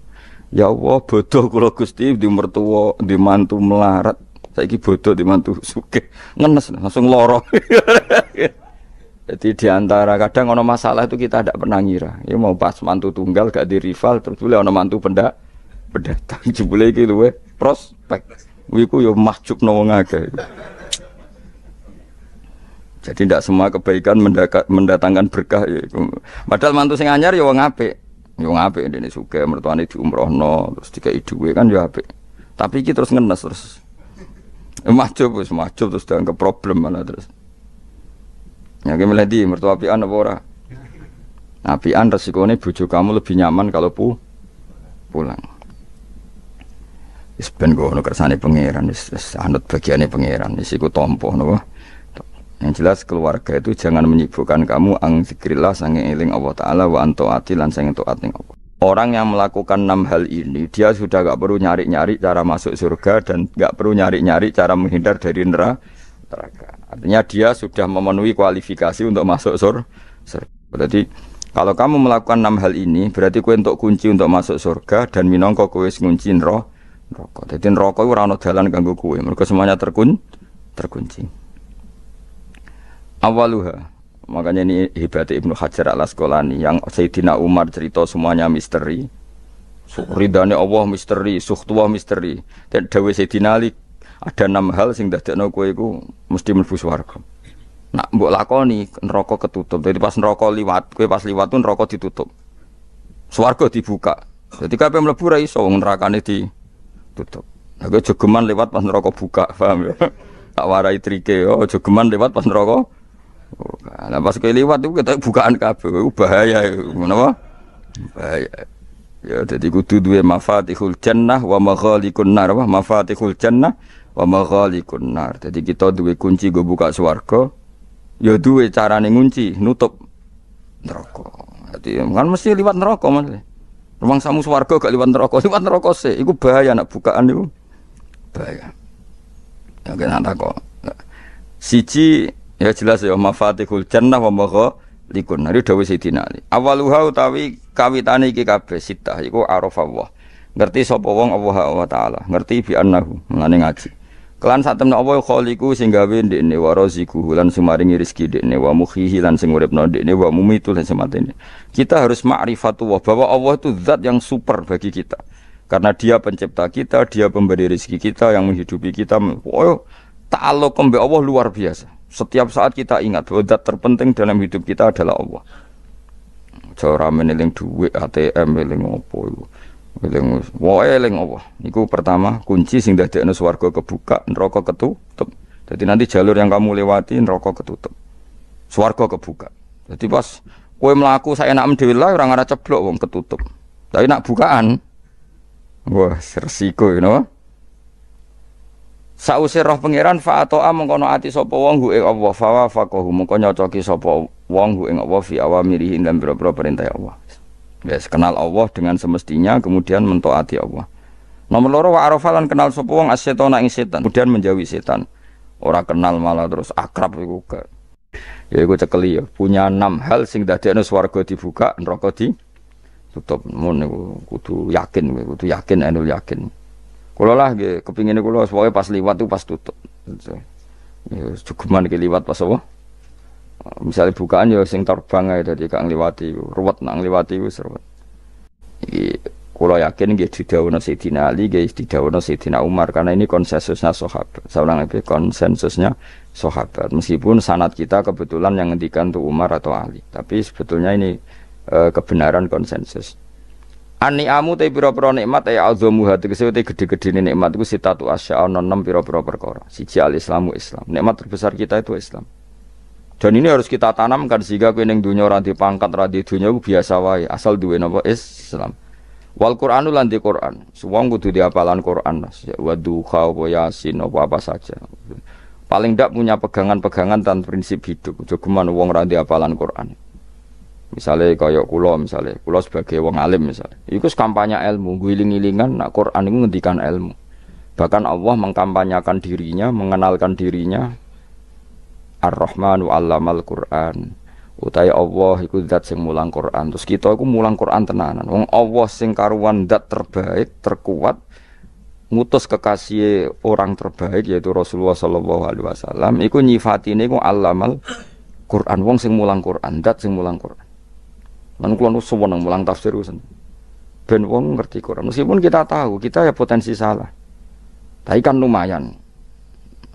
Ya Allah, bodoh kalau Gusti di mertua, di mantu melarat. Saiki bodoh di mantu suke, Ngenes langsung loro. Jadi di antara kadang ono masalah itu kita tidak pernah ngira. Ya mau pas mantu tunggal gak di rival terus boleh ono mantu pendak pendatang jebule iki luwe prospek. Wiku yo ya macuk no Jadi tidak semua kebaikan mendatangkan berkah. Ya Padahal mantu sing anyar ya wong apik. Yo apik dene sugih mertuane diumrohno terus dikai dhuwit kan yo apik. Tapi iki terus ngenes terus. Eh, majub wis majub terus dianggap problem malah terus. Ya ki meladi mertua apian apa ora? Apian resikonya bojo kamu lebih nyaman kalau pu pulang. Wis ben gono kersane pangeran wis anut bagiane pangeran wis iku tampa nopo. No. Yang jelas keluarga itu jangan menyibukkan kamu ang zikrillah sange eling Allah Ta'ala wa ati lan sange to'at ning Allah. Orang yang melakukan enam hal ini, dia sudah gak perlu nyari-nyari cara masuk surga dan gak perlu nyari-nyari cara menghindar dari neraka. Artinya dia sudah memenuhi kualifikasi untuk masuk surga. Berarti kalau kamu melakukan enam hal ini, berarti kue untuk kunci untuk masuk surga dan minangka kue kunci neraka. Jadi neraka itu rano jalan ganggu kue, mereka semuanya terkun, terkunci awaluha makanya ini hibati Ibnu Hajar al Asqalani yang Sayyidina Umar cerita semuanya misteri ridhani Allah misteri suhtuwa misteri dan Dawe Sayyidina Ali ada enam hal sing dadekno kowe ku, mesti mlebu warga nak mbok lakoni rokok ketutup jadi pas rokok liwat kue pas liwat tuh neraka ditutup swarga dibuka jadi kape mlebu ra iso nerakane ditutup aku jogeman lewat pas neraka buka paham ya tak warai trike oh jogeman lewat pas neraka Nah pas kowe lewat itu kita bukaan kabeh, bahaya kenapa Bahaya. Ya jadi kudu dua mafatihul jannah wa maghalikun nar, wa mafatihul jannah wa maghalikun nar. Jadi kita dua kunci gue buka swarga, ya duwe carane ngunci nutup neraka. Jadi kan mesti lewat neraka maksudnya. Ruang samu swarga gak lewat neraka, lewat neraka sih. Iku bahaya nak bukaan itu. Bahaya. Ya kena tak kok. Siji Ya jelas ya mafatihul jannah wa magha likun. Nari dawuh Sayyidina Ali. Awaluha utawi kawitane iki kabeh sitah iku arafa Allah. Ngerti sapa wong Allah wa taala, ngerti bi annahu ngene ngaji. Kelan sak temen apa kholiku sing gawe ndekne wa raziku lan sumaringi rezeki ndekne wa mukhihi lan sing uripno ndekne wa mumitu lan sematene. Kita harus wa bahwa Allah itu zat yang super bagi kita. Karena dia pencipta kita, dia pemberi rezeki kita yang menghidupi kita. Oh, ta'alukum bi Allah luar biasa setiap saat kita ingat bahwa zat terpenting dalam hidup kita adalah Allah. Cara meneling duit ATM meneling apa itu. Eling wae eling Allah. Niku pertama kunci sing dadekno swarga kebuka, neraka ketutup. Jadi nanti jalur yang kamu lewati neraka ketutup. Swarga kebuka. Jadi pas kowe mlaku saya nak dhewe lah ora ngara ceblok wong ketutup. Tapi nak bukaan wah resiko you know? Sausir roh pangeran fa'atoa mengkono ati sopo wong hu ing Allah fa kohu mengko nyocoki sopo wong hu e Allah fi awamirihi lan boro bro perintah Allah. Yes, kenal Allah dengan semestinya kemudian mentoati Allah. Nomor loro wa arafa kenal sopo wong asetona ing setan kemudian menjauhi setan. Ora kenal malah terus akrab iku ke. Ya iku cekeli ya punya enam hal sing dadekno swarga dibuka neraka di tutup mun kudu yakin kudu yakin anu yakin. Kulo lah nggih kepingine kulo pokoke pas liwat tuh pas tutup. Gitu. Ya cukuman iki liwat pas apa? Misalnya bukaan ya sing terbang ae dadi kang liwati ruwet nang liwati wis ruwet. Iki kulo yakin nggih didhawuhna Sayyidina Ali nggih didhawuhna Sayyidina Umar karena ini konsensusnya sahabat. Seorang lebih konsensusnya sahabat. Meskipun sanat kita kebetulan yang ngendikan tuh Umar atau Ali, tapi sebetulnya ini eh, kebenaran konsensus. Ani amu te pira-pira nikmat ya azamu hati kese te gede-gedene nikmat iku tatu asya ono nom piro piro perkara. si al Islamu Islam. Nikmat terbesar kita itu Islam. Dan ini harus kita tanamkan sehingga kowe ning dunia orang di pangkat, di biasa wae, asal duwe nama Islam. Wal quran lan di Qur'an. Suwong kudu diapalan Qur'an. Ya, Wa kau yasin apa apa saja. Paling ndak punya pegangan-pegangan dan prinsip hidup. cukuman wong orang di apalan Qur'an. Misalnya kayak kulo misalnya, kulo sebagai wong alim misalnya. itu kampanye ilmu, guling-gilingan nak Quran itu ngendikan ilmu. Bahkan Allah mengkampanyakan dirinya, mengenalkan dirinya. Ar-Rahmanu rahman Allamal Quran. Utai Allah itu dat sing mulang Quran. Terus kita itu mulang Quran tenanan. Wong Allah sing karuan dat terbaik, terkuat ngutus kekasih orang terbaik yaitu Rasulullah Shallallahu Alaihi Wasallam. Iku nyifati ini ku Allamal Quran. Wong sing mulang Quran, dat sing mulang Quran. Lan kula nu seneng mulang tafsir sen. Ben wong ngerti Quran. Meskipun kita tahu kita ya potensi salah. Tapi kan lumayan.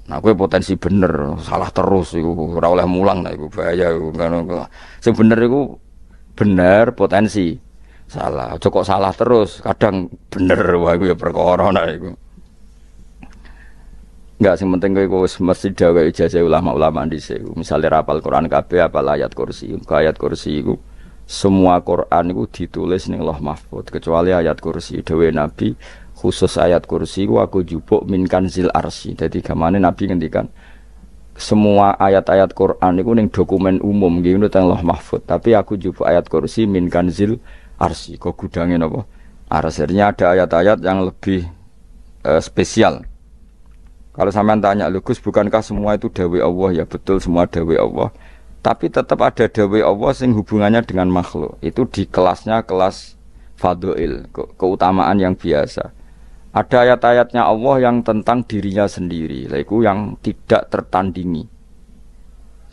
Nah, gue potensi bener, salah terus iku ora oleh mulang nah iku bahaya iku kan, Sing bener iku bener potensi. Salah, aja salah terus. Kadang bener wah iku ya perkara nah iku. Enggak, sing penting kowe wis mesti dawuh ijazah ulama-ulama dhisik. Misalnya rapal Quran kabeh apa ayat kursi. Ke ayat kursi iku semua Quran itu ditulis nih loh mahfud kecuali ayat kursi dewi nabi khusus ayat kursi aku jupuk min kanzil arsi jadi kemana nabi ngendikan semua ayat-ayat Quran itu nih dokumen umum gitu tentang loh mahfud tapi aku jupuk ayat kursi min kanzil arsi kok gudangin apa arsirnya ada ayat-ayat yang lebih uh, spesial kalau sampean tanya Lugus bukankah semua itu dawe Allah ya betul semua dawe Allah tapi tetap ada dawe Allah sing hubungannya dengan makhluk itu di kelasnya kelas fadil ke keutamaan yang biasa ada ayat-ayatnya Allah yang tentang dirinya sendiri yaitu yang tidak tertandingi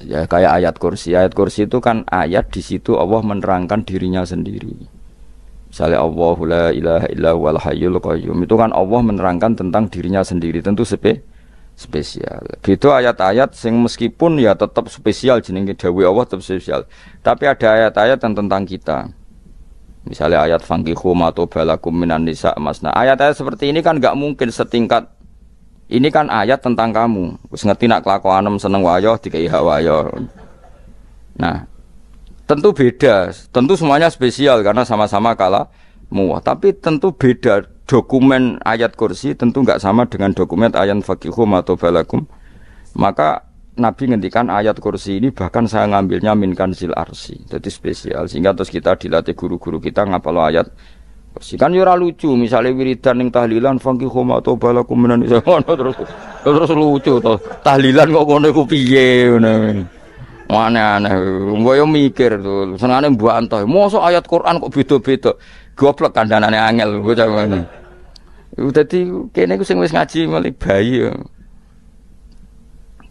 ya kayak ayat kursi ayat kursi itu kan ayat di situ Allah menerangkan dirinya sendiri misalnya Allahu la ilaha illa wal hayyul qayyum itu kan Allah menerangkan tentang dirinya sendiri tentu sepe spesial. Gitu ayat-ayat sing meskipun ya tetap spesial jenenge dawuh Allah tetap spesial. Tapi ada ayat-ayat yang tentang kita. Misalnya ayat fangkihu atau balakum minan nisa masna. Ayat-ayat seperti ini kan nggak mungkin setingkat ini kan ayat tentang kamu. Wis ngerti nak kelakuanem seneng wayo dikai hak wayo. Nah, tentu beda. Tentu semuanya spesial karena sama-sama kalah muah. Tapi tentu beda dokumen ayat kursi tentu nggak sama dengan dokumen ayat fakihum atau balakum maka Nabi ngendikan ayat kursi ini bahkan saya ngambilnya minkan zil arsi jadi spesial sehingga terus kita dilatih guru-guru kita ngapal ayat kursi kan yura ya lucu misalnya wiridan yang tahlilan fakihum atau balakum menan terus ya terus lucu tuh tahlilan kok kono piye aneh-aneh gue mikir tuh senangnya entah so ayat Quran kok beda-beda goblok aneh angel gue cuman jadi kene ku sing wis ngaji malik bayi ya.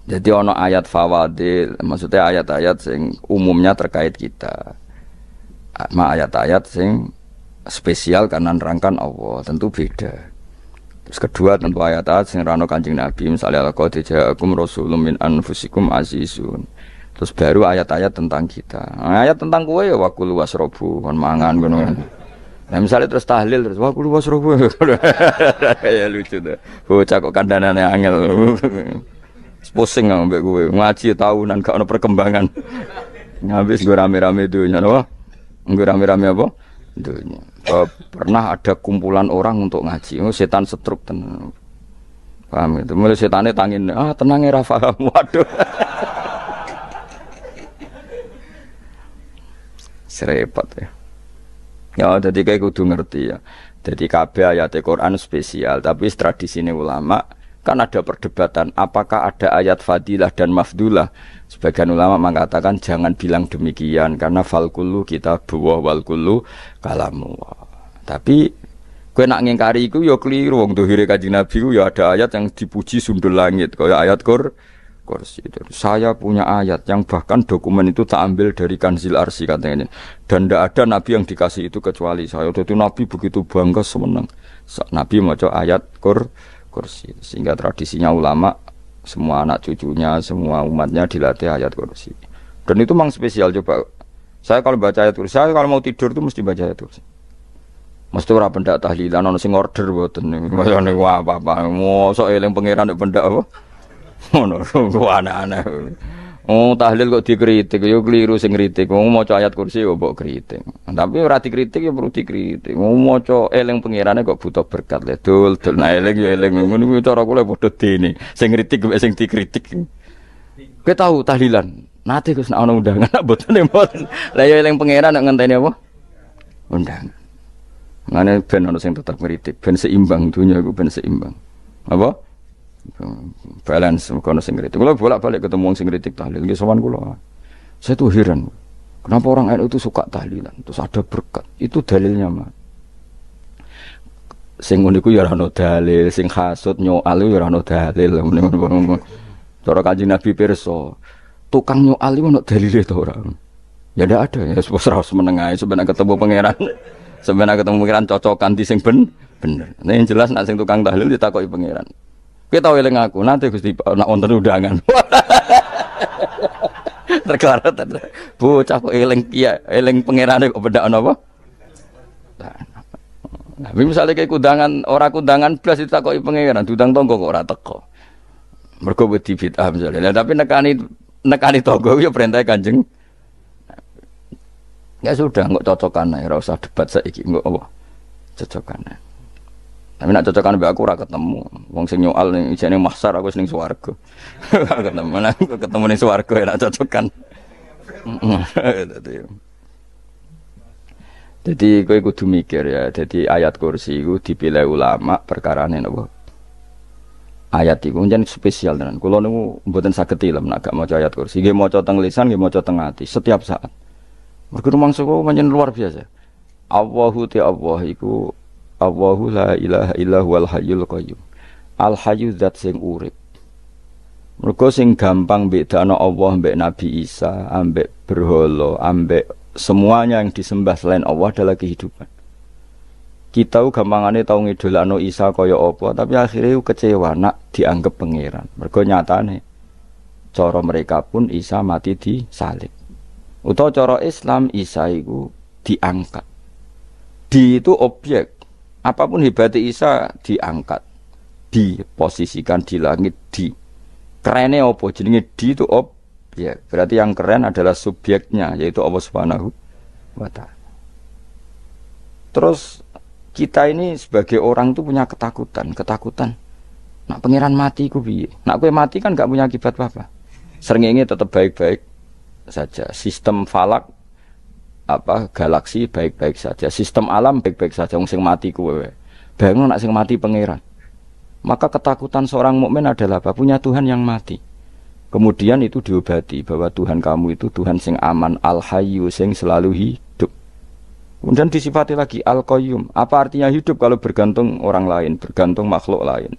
Jadi ono ayat fawadil, maksudnya ayat-ayat sing umumnya terkait kita. Ma ayat-ayat sing spesial karena nerangkan Allah, tentu beda. Terus kedua tentu ayat-ayat sing rano kancing Nabi, misalnya laqad ja'akum rasulun min anfusikum azizun. Terus baru ayat-ayat tentang kita. Ayat tentang gue ya wakul wasrobu kon mangan gunung. Nah misalnya terus tahlil terus wah kulo wasro ya lucu tuh. Bocah kok kandanane angel. Pusing ambek gue ngaji ya tahunan gak ono perkembangan. Habis gue rame-rame dunia apa? Gue rame-rame apa? Dunia. Uh, eh, pernah ada kumpulan orang untuk ngaji. Oh, setan setruk tenang. Paham itu. Mulai setannya tangin, ah tenang ya Rafa, waduh. Serepot ya. Ya, jadi kayak kudu ngerti ya. Jadi KB ayat Quran spesial, tapi tradisi ini ulama kan ada perdebatan apakah ada ayat fadilah dan mafdulah. Sebagian ulama mengatakan jangan bilang demikian karena falkulu kita buah walkulu kalamu. Tapi Kue nak ngingkari itu ya keliru wong dohire Kanjeng Nabi ya ada ayat yang dipuji sundul langit kaya ayat kor kursi itu. Saya punya ayat yang bahkan dokumen itu tak ambil dari Kanzil Arsi katanya ini. Dan tidak ada nabi yang dikasih itu kecuali saya. Itu nabi begitu bangga semenang. Nabi mau ayat kur kursi. Sehingga tradisinya ulama semua anak cucunya, semua umatnya dilatih ayat kursi. Dan itu memang spesial coba. Saya kalau baca ayat kursi, saya kalau mau tidur itu mesti baca ayat kursi. Mesti ora pendak tahlilan ana sing order mboten. Wah apa-apa. mau Mosok eling pangeran pendak apa? ngono aneh-aneh Oh tahlil kok dikritik, yo keliru sing kritik. Wong oh, maca ayat kursi yo mbok kritik. Tapi ora dikritik yo perlu dikritik. Wong oh, maca eling pengirane kok butuh berkat le. Dul dul nah eling yo eling ngono kuwi cara kula padha dene. Sing kritik mek sing dikritik. Kowe tahu tahlilan. Nate Gus nek ana undangan nak boten ya, mboten. Lah yo eling pangeran nek ngenteni apa? Undang. Ngene ben ana sing tetep kritik, ben seimbang dunya iku ben seimbang. Apa? balance kono sing kritik. Kalau bolak-balik ketemu wong sing kritik tahlil nggih sowan kula. Saya tuh heran. Kenapa orang NU itu suka tahlilan? Terus ada berkat. Itu dalilnya, Mas. Sing ngene iku ya ora dalil, sing hasud nyoal ya ora dalil. Cara Kanjeng Nabi pirsa, tukang nyoal iku ono dalile to ora? Ya ndak ada ya, wis ora meneng ae sebenarnya ketemu pangeran. Sebenarnya ketemu pangeran cocokan di sing ben bener. Nah, yang jelas nak sing tukang tahlil ditakoki pangeran. Kita tau eling aku, nanti Gusti nak wonten undangan. Rekara tenan. Bu kok eling kia eling pangerane kok bedak napa? Nah, misalnya kayak kudangan, orang kudangan plus itu takoi pangeran, tudang tonggo kok ora teko. Mergo wedi bid'ah misalnya. tapi nekani nekani tonggo ya perintah Kanjeng. Ya sudah, nggak cocokan, ya, usah debat saiki, nggak apa, cocokan. Ya. Tapi nak cocokan be aku ora ketemu. Wong sing nyoal ning jane mahsar aku sing swarga. ketemu nang ketemu ning swarga ya nak cocokan. Jadi ya. kowe kudu mikir ya. Jadi ayat kursi iku dipilih ulama perkara nih napa? Ayat iku njen spesial tenan. Kula niku mboten saged tilem nak gak maca ayat kursi. Nggih maca teng lisan, nggih maca teng ati setiap saat. Mergo rumangsa pancen luar biasa. Allahu ti Allah iku Allahu la ilaha illa huwal hayyul qayyum. Al hayyu zat sing urip. Mergo sing gampang bedakno Allah mbek Nabi Isa, ambek berhala, ambek semuanya yang disembah selain Allah adalah kehidupan. Kita u gampangane tau ngidolakno Isa kaya apa, tapi akhirnya u kecewa nak dianggap pangeran. Mergo nyatane cara mereka pun Isa mati di salib. Utawa cara Islam Isa itu diangkat. Di itu objek Apapun hebatnya Isa diangkat, diposisikan di langit, di kerennya opo jenenge di itu op ya berarti yang keren adalah subjeknya yaitu Allah Subhanahu wa Terus kita ini sebagai orang tuh punya ketakutan, ketakutan. Nak pengiran mati ku piye? Nak kue mati kan gak punya akibat apa-apa. ini tetap baik-baik saja. Sistem falak apa galaksi baik-baik saja, sistem alam baik-baik saja, wong sing mati kuwe. Bayangno nak sing mati pangeran. Maka ketakutan seorang mukmin adalah apa? Punya Tuhan yang mati. Kemudian itu diobati bahwa Tuhan kamu itu Tuhan sing aman, al hayyu sing selalu hidup. Kemudian disifati lagi al qayyum. Apa artinya hidup kalau bergantung orang lain, bergantung makhluk lain?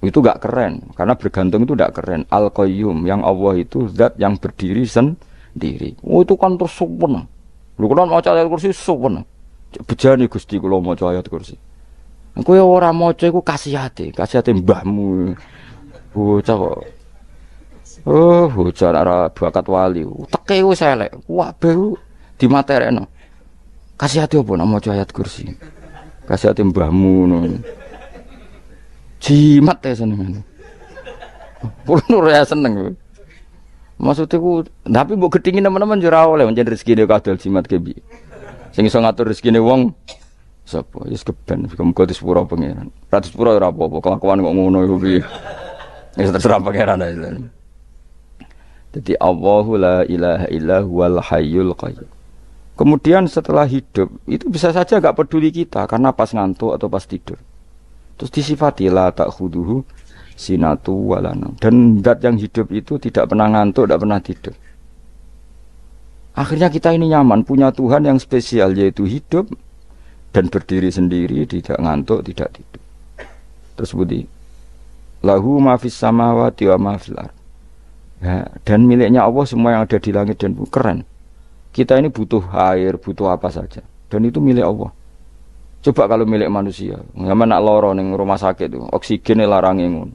Itu gak keren, karena bergantung itu gak keren. Al qayyum yang Allah itu zat yang berdiri sendiri. Oh, itu kan terus sempurna lu kula mau ayat kursi suwen. bejani Gusti kula maca ayat kursi. Kowe ora kasih hati, kasih hati mbahmu. Bocah kok. Oh, bocah ora bakat wali. Teke wis elek. Kuwabe kasih hati apa nek maca ayat kursi? hati mbahmu no. Jimat ya seneng. Kulo ya seneng. Maksudnya ku, tapi mbok gedingi teman-teman jurah oleh menjadi rezeki dia kadal jimat kebi. Sing iso ngatur rezeki dia wong sapa kepen, ya keben muga disepuro pangeran. Ra disepuro ora apa-apa, kelakuan kok ngono iku piye. Ya terserah pangeran ae. Jadi Allahu la ilaha illa huwal hayyul qayyum. Kemudian setelah hidup itu bisa saja gak peduli kita karena pas ngantuk atau pas tidur. Terus disifati la ta'khuduhu sinatu walanam dan zat yang hidup itu tidak pernah ngantuk tidak pernah tidur akhirnya kita ini nyaman punya Tuhan yang spesial yaitu hidup dan berdiri sendiri tidak ngantuk tidak tidur terus budi lahu mafis samawati wa ya, dan miliknya Allah semua yang ada di langit dan bumi keren kita ini butuh air butuh apa saja dan itu milik Allah Coba kalau milik manusia, nggak mana loro neng rumah sakit tuh, oksigennya larangin ngono.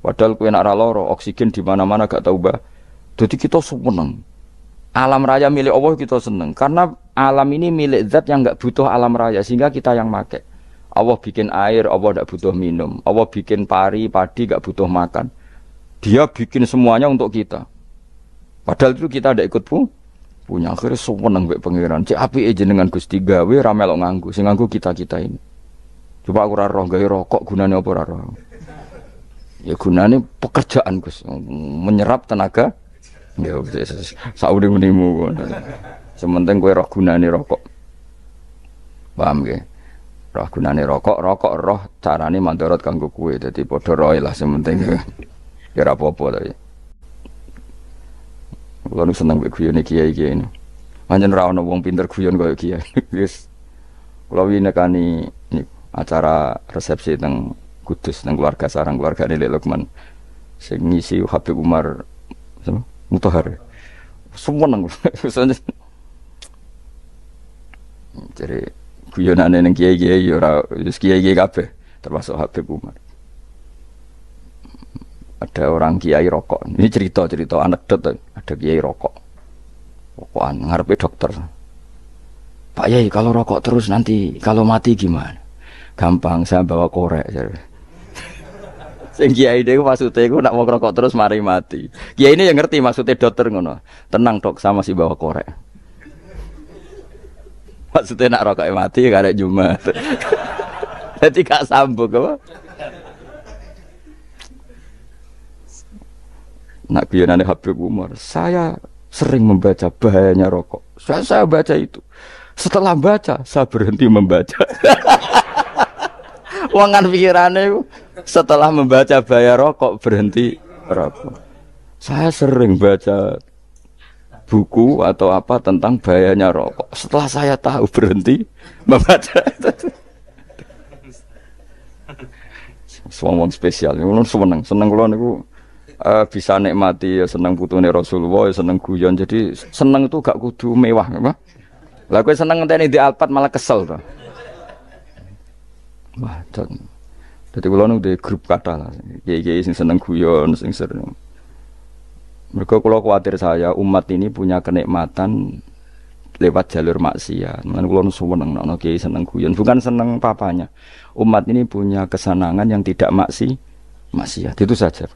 Padahal kue nak raloro, oksigen di mana-mana gak tau bah. Jadi kita seneng. Alam raya milik Allah kita seneng. Karena alam ini milik zat yang gak butuh alam raya sehingga kita yang make. Allah bikin air, Allah gak butuh minum. Allah bikin pari, padi gak butuh makan. Dia bikin semuanya untuk kita. Padahal itu kita ada ikut pun punya akhirnya seneng mbek pangeran. Cek api aja dengan Gusti gawe ra nganggu, sing kita-kita ini. Coba aku raro roh gawe rokok gunanya apa raro? Ya gunane pekerjaan Gus, menyerap tenaga. Ya saudi munimu. Sementing gue roh gunane rokok. Paham nggih? Roh gunane rokok, rokok roh carane mandorot kanggo kowe. jadi padha roy lah sementing. Ya ora apa-apa ta. Kulo nu seneng mek guyone kiai-kiai ini. Pancen rawon wong pinter kuyon kau kiai. Wis. Kulo winekani acara resepsi teng Kudus nang keluarga sarang keluarga ini Lukman sing ngisi Habib Umar Mutahar semua nang jadi guyonan neng kiai kiai ora kiai kiai kape termasuk Habib Umar ada orang kiai rokok ini cerita cerita anekdot ada kiai rokok rokokan ngarepe dokter Pak Yai kalau rokok terus nanti kalau mati gimana gampang saya bawa korek Jadi. Sing kiai dhewe maksudnya iku nak mau rokok terus mari mati. Kiai ini yang ngerti maksudnya dokter ngono. Tenang dok sama si bawa korek. Maksudnya nak rokok mati karek Jumat. Jadi gak sambung apa? Nak guyonane Habib Umar, saya sering membaca bahayanya rokok. Saya, saya baca itu. Setelah baca, saya berhenti membaca. Wangan pikirannya setelah membaca bayar rokok berhenti rokok. Saya sering baca buku atau apa tentang bahayanya rokok. Setelah saya tahu berhenti membaca itu. spesial, ini seneng, seneng kula niku uh, bisa nikmati ya seneng butuh Rasulullah ya seneng guyon jadi seneng itu gak kudu mewah apa lah gue seneng nanti di Alphard malah kesel tuh Wah, Jadi kalau nunggu di grup kata lah, kiai-kiai sing seneng guyon, sing seneng. Mereka kalau khawatir saya umat ini punya kenikmatan lewat jalur maksiat. Mungkin kalau seneng, nono kiai seneng guyon, bukan seneng papanya. Umat ini punya kesenangan yang tidak maksi, maksiat itu saja.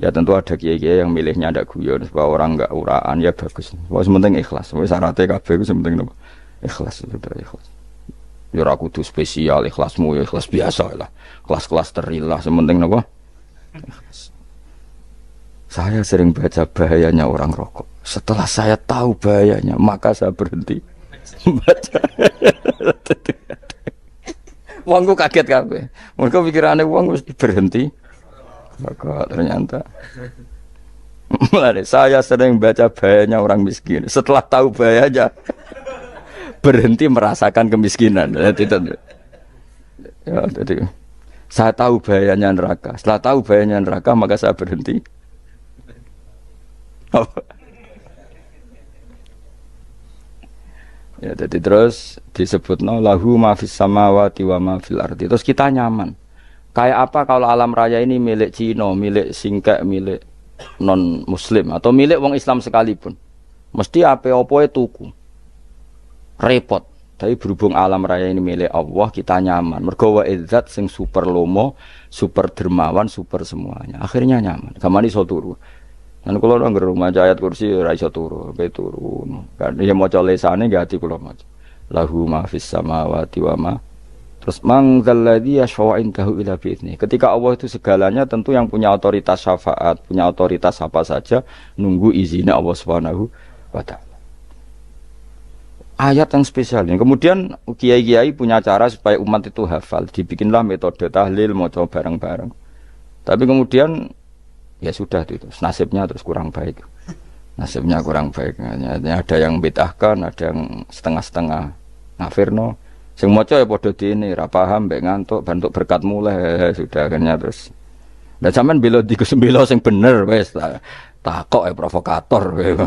Ya tentu ada kiai-kiai yang milihnya ada guyon, supaya orang nggak uraan ya bagus. Wah, penting ikhlas. Wah, syaratnya kabeh itu penting ikhlas, sudah ikhlas. Ya ora kudu spesial ikhlasmu ya ikhlas biasa lah. Kelas-kelas terilah sementing napa? Saya sering baca bahayanya orang rokok. Setelah saya tahu bahayanya, maka saya berhenti baca. Wongku kaget kabeh. Mergo pikirane wong wis berhenti. Rokok ternyata. Mulai saya sering baca bahayanya orang miskin. Setelah tahu bahayanya, berhenti merasakan kemiskinan. Ya, jadi, saya tahu bahayanya neraka. Setelah tahu bahayanya neraka, maka saya berhenti. Oh. Ya, jadi terus disebut no lahu mafis samawati wa mafil arti. Terus kita nyaman. Kayak apa kalau alam raya ini milik Cina, milik singkek, milik non muslim atau milik wong Islam sekalipun. Mesti apa opoe tuku repot. Tapi berhubung alam raya ini milik Allah, kita nyaman. mergawa izzat sing super lomo, super dermawan, super semuanya. Akhirnya nyaman. Kamu iso turu. kalau orang ke rumah jayat kursi ora iso turu, pe turu. Kan mau ya maca lesane gak hati kalau mau Lahu ma sama wati wa ma Terus mang zalladzi shawain tahu ila bi'izni. Ketika Allah itu segalanya tentu yang punya otoritas syafaat, punya otoritas apa saja nunggu izinnya Allah Subhanahu wa taala ayat yang spesial ini. Kemudian kiai-kiai punya cara supaya umat itu hafal. Dibikinlah metode tahlil, mau coba bareng-bareng. Tapi kemudian ya sudah itu nasibnya terus kurang baik. Nasibnya kurang baik. Ada yang bid'ahkan, ada yang setengah-setengah ngafirno. Sing coba ya padha ini. ini, paham mbek ngantuk, bentuk berkat mulai sudah akhirnya terus. Dan zaman bela di sembelo sing bener tak kok ya provokator kowe.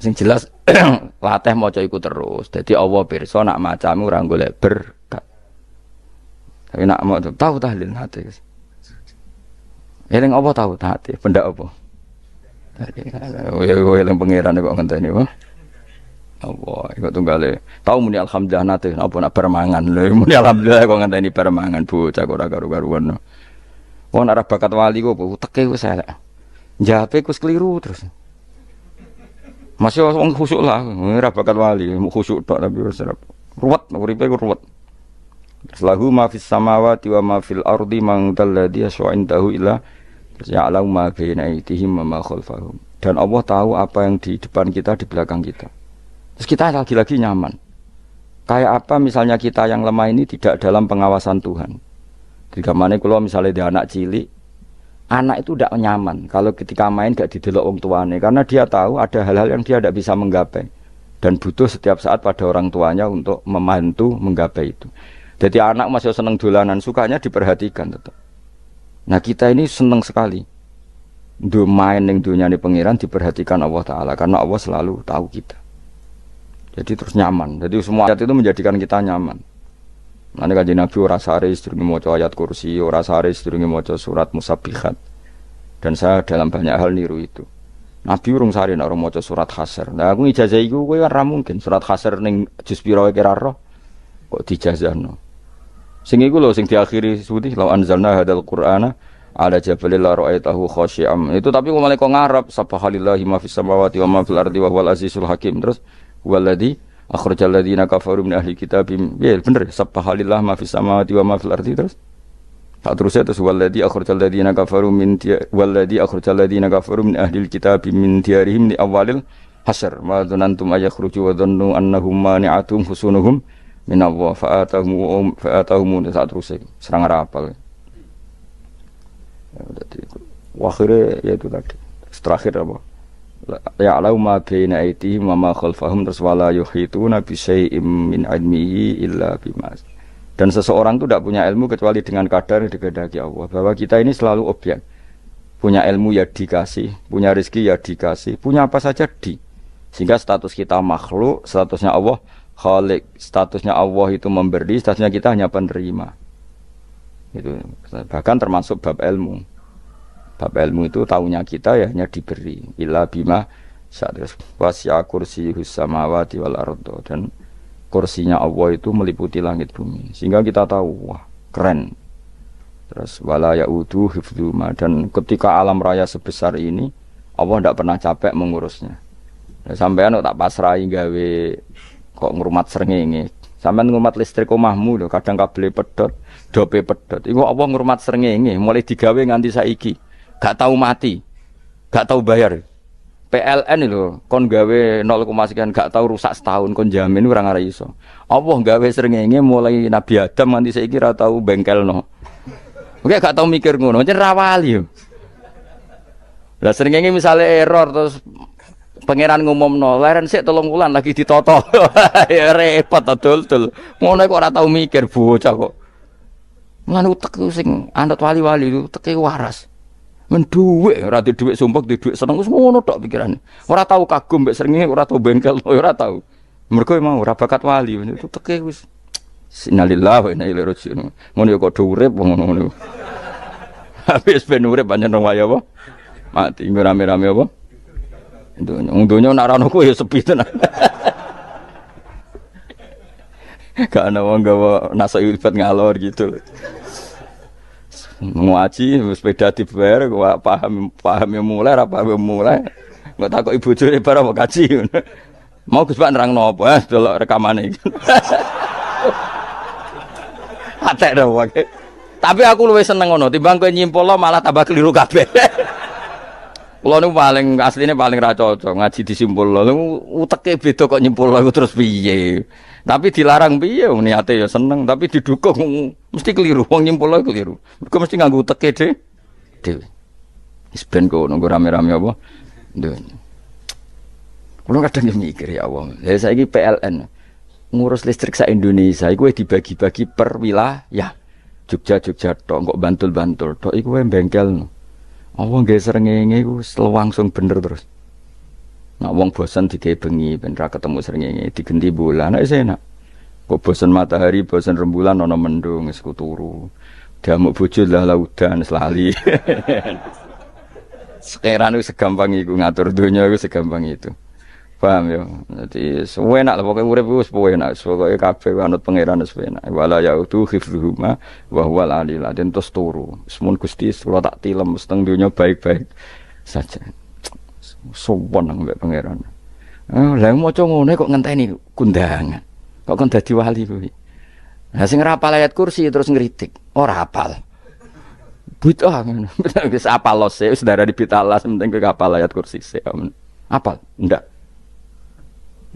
sing jelas latih maca iku terus. jadi Allah pirsa nak macamu ora golek berkat. Tapi nak mau tahu tahlil hati. Eling ya, apa tahu hati? Benda apa? Ya eling pangeran kok ngenteni wae. Allah, iku tunggale. Tahu muni alhamdulillah nate apa nak permangan. Lho muni alhamdulillah kok ngenteni permangan bu, Cakora ora karu-karuan. Wong arah bakat wali kok teke wis elek. Jape gue keliru terus. Masih orang khusyuk lah, ngira bakat wali, khusyuk tak tapi berserap ruwet, uripe ku ruwet. Selahu ma fis samawati wa ma fil ardi man dalladhi tahu ila ya'lamu ma baina aitihim wa ma khalfahum. Dan Allah tahu apa yang di depan kita, di belakang kita. Terus kita lagi-lagi nyaman. Kayak apa misalnya kita yang lemah ini tidak dalam pengawasan Tuhan. Jadi kalau misalnya dia anak cilik, Anak itu tidak nyaman kalau ketika main gak didelok orang tuanya karena dia tahu ada hal-hal yang dia tidak bisa menggapai dan butuh setiap saat pada orang tuanya untuk membantu menggapai itu. Jadi anak masih seneng dolanan, sukanya diperhatikan tetap. Nah kita ini seneng sekali. do main yang dunia ini pengiran diperhatikan Allah Ta'ala karena Allah selalu tahu kita. Jadi terus nyaman. Jadi semua ayat itu menjadikan kita nyaman. Nanti kaji Nabi ora sare sedurunge maca ayat kursi, ora sare sedurunge maca surat musabihat. Dan saya dalam banyak hal niru itu. Nabi urung sare nek urung maca surat Hasr. Nah aku ijazah iku kowe kan ra mungkin surat Hasr ning juz pira kira roh kok dijazahno. Sing iku lho sing diakhiri suti la anzalna hadal qur'ana ala jabalil la ra'aitahu khasyi'am. Itu tapi kok malah kok ngarep subhanallahi ma fis samawati wa ma fil ardi wa huwal azizul hakim. Terus waladhi akhrajal ladzina kafaru min ahli kitabim ya bener ya. subhanallah ma fis samawati wa ma fil ardi terus tak terusnya terus ya, walladzi akhrajal ladzina kafaru min walladzi akhrajal ladzina kafaru min ahli kitab min diarihim di awalil hasr ma dzanantum ayakhruju wa dhannu annahum mani'atum husunuhum min Allah fa'atahum um, fa'atahum saat terus ya. serang rapal wakhirnya ya itu tadi terakhir apa ya ma baina aitihim wa ma khalfahum terus wala yuhituna bi syai'im min ilmihi illa bimas. Dan seseorang itu tidak punya ilmu kecuali dengan kadar yang dikehendaki Allah. Bahwa kita ini selalu objek. Punya ilmu ya dikasih, punya rezeki ya dikasih, punya apa saja di. Sehingga status kita makhluk, statusnya Allah khalik, statusnya Allah itu memberi, statusnya kita hanya penerima. Itu bahkan termasuk bab ilmu. Bab ilmu itu tahunya kita ya hanya diberi. illa bima sadris wasya kursi husamawati wal ardo dan kursinya Allah itu meliputi langit bumi sehingga kita tahu wah keren terus wala yaudu ma dan ketika alam raya sebesar ini Allah tidak pernah capek mengurusnya nah, sampai anak tak pasrahi gawe kok ngurumat serengenge sampai ngurumat listrik omahmu loh kadang kabel pedot dope pedot itu Allah ngurumat serengenge mulai digawe nganti saiki gak tahu mati, gak tahu bayar. PLN itu kon gawe 0, sekian gak tahu rusak setahun kon jamin ora ngara iso. Allah gawe srengenge mulai Nabi Adam nanti saya kira tahu no, Oke gak tahu mikir ngono, jadi rawali yo. Lah srengenge misalnya error terus pangeran no, leren sih tolong ulan lagi ditoto. ya repot to dul-dul. Ngono kok ora tahu mikir bocah kok. Mulane utek ku sing anut wali-wali ku teke waras menduwe ora di dhuwit sumpek di dhuwit seneng wis ngono tok pikirane ora tau kagum mbek srengenge ora tau bengkel ora tau mergo emang ora bakat wali itu teke wis sinalillah wa inna ilaihi rajiun ngono kok ya urip ngono ngono habis ben urip pancen wong wayo apa mati rame-rame apa dunya dunya nak ra ya sepi tenan gak wong gawa nasa ilfat ngalor gitu Ngaji sepeda dibayar paham paham yang mulai apa yang mulai. nggak takut ibu curi baru mau kaji. Mau Gus Pak nerang nopo ya eh, delok rekaman Atek dah dong Tapi aku lebih seneng ngono timbang kowe nyimpolo malah tambah keliru kabeh. Kalau nu paling aslinya paling ra cocok ngaji disimpul lho. Uteke beda kok nyimpul lho terus piye. Tapi dilarang piye niatnya ya seneng, tapi didukung mesti keliru. Wong nyimpul lo keliru. Mergo mesti nggak uteke deh, deh. Wis ben kok nunggu rame-rame apa? Dunia. Kulo kadang mikir ya Allah. saya ini PLN ngurus listrik sa Indonesia gue dibagi-bagi per wilayah. Jogja Jogja tok, kok Bantul Bantul tok iku bengkel. No. Allah nggih srengenge iku langsung bener terus. Nak wong bosan dikai bengi ben ra ketemu srengenge digenti bulan saya nak. Kok bosan matahari, bosan rembulan nono mendung sekuturu, turu. Diamuk bojo lah laudan selali. Sekarang itu segampang itu ngatur dunia itu segampang itu. Paham ya. Jadi nak lah pokoknya urip wis suwe kok kabeh anut pangeran nak Wala yaudu hifdhuhuma wa bahwa alil dan terus turu. Semun Gusti kula tak tilem seteng dunya baik-baik saja. Sowan nang mbek pangeran. Eh, ah, lha maca ngene kok ngenteni kundangan. Kok kon dadi wali kuwi. Nah sing rapal ayat kursi terus ngritik. Ora oh, apal. Bid'ah ngono. Wis apal loh e, wis darani pitalas penting ke kapal ayat kursi sik. Ah, apal? Ndak.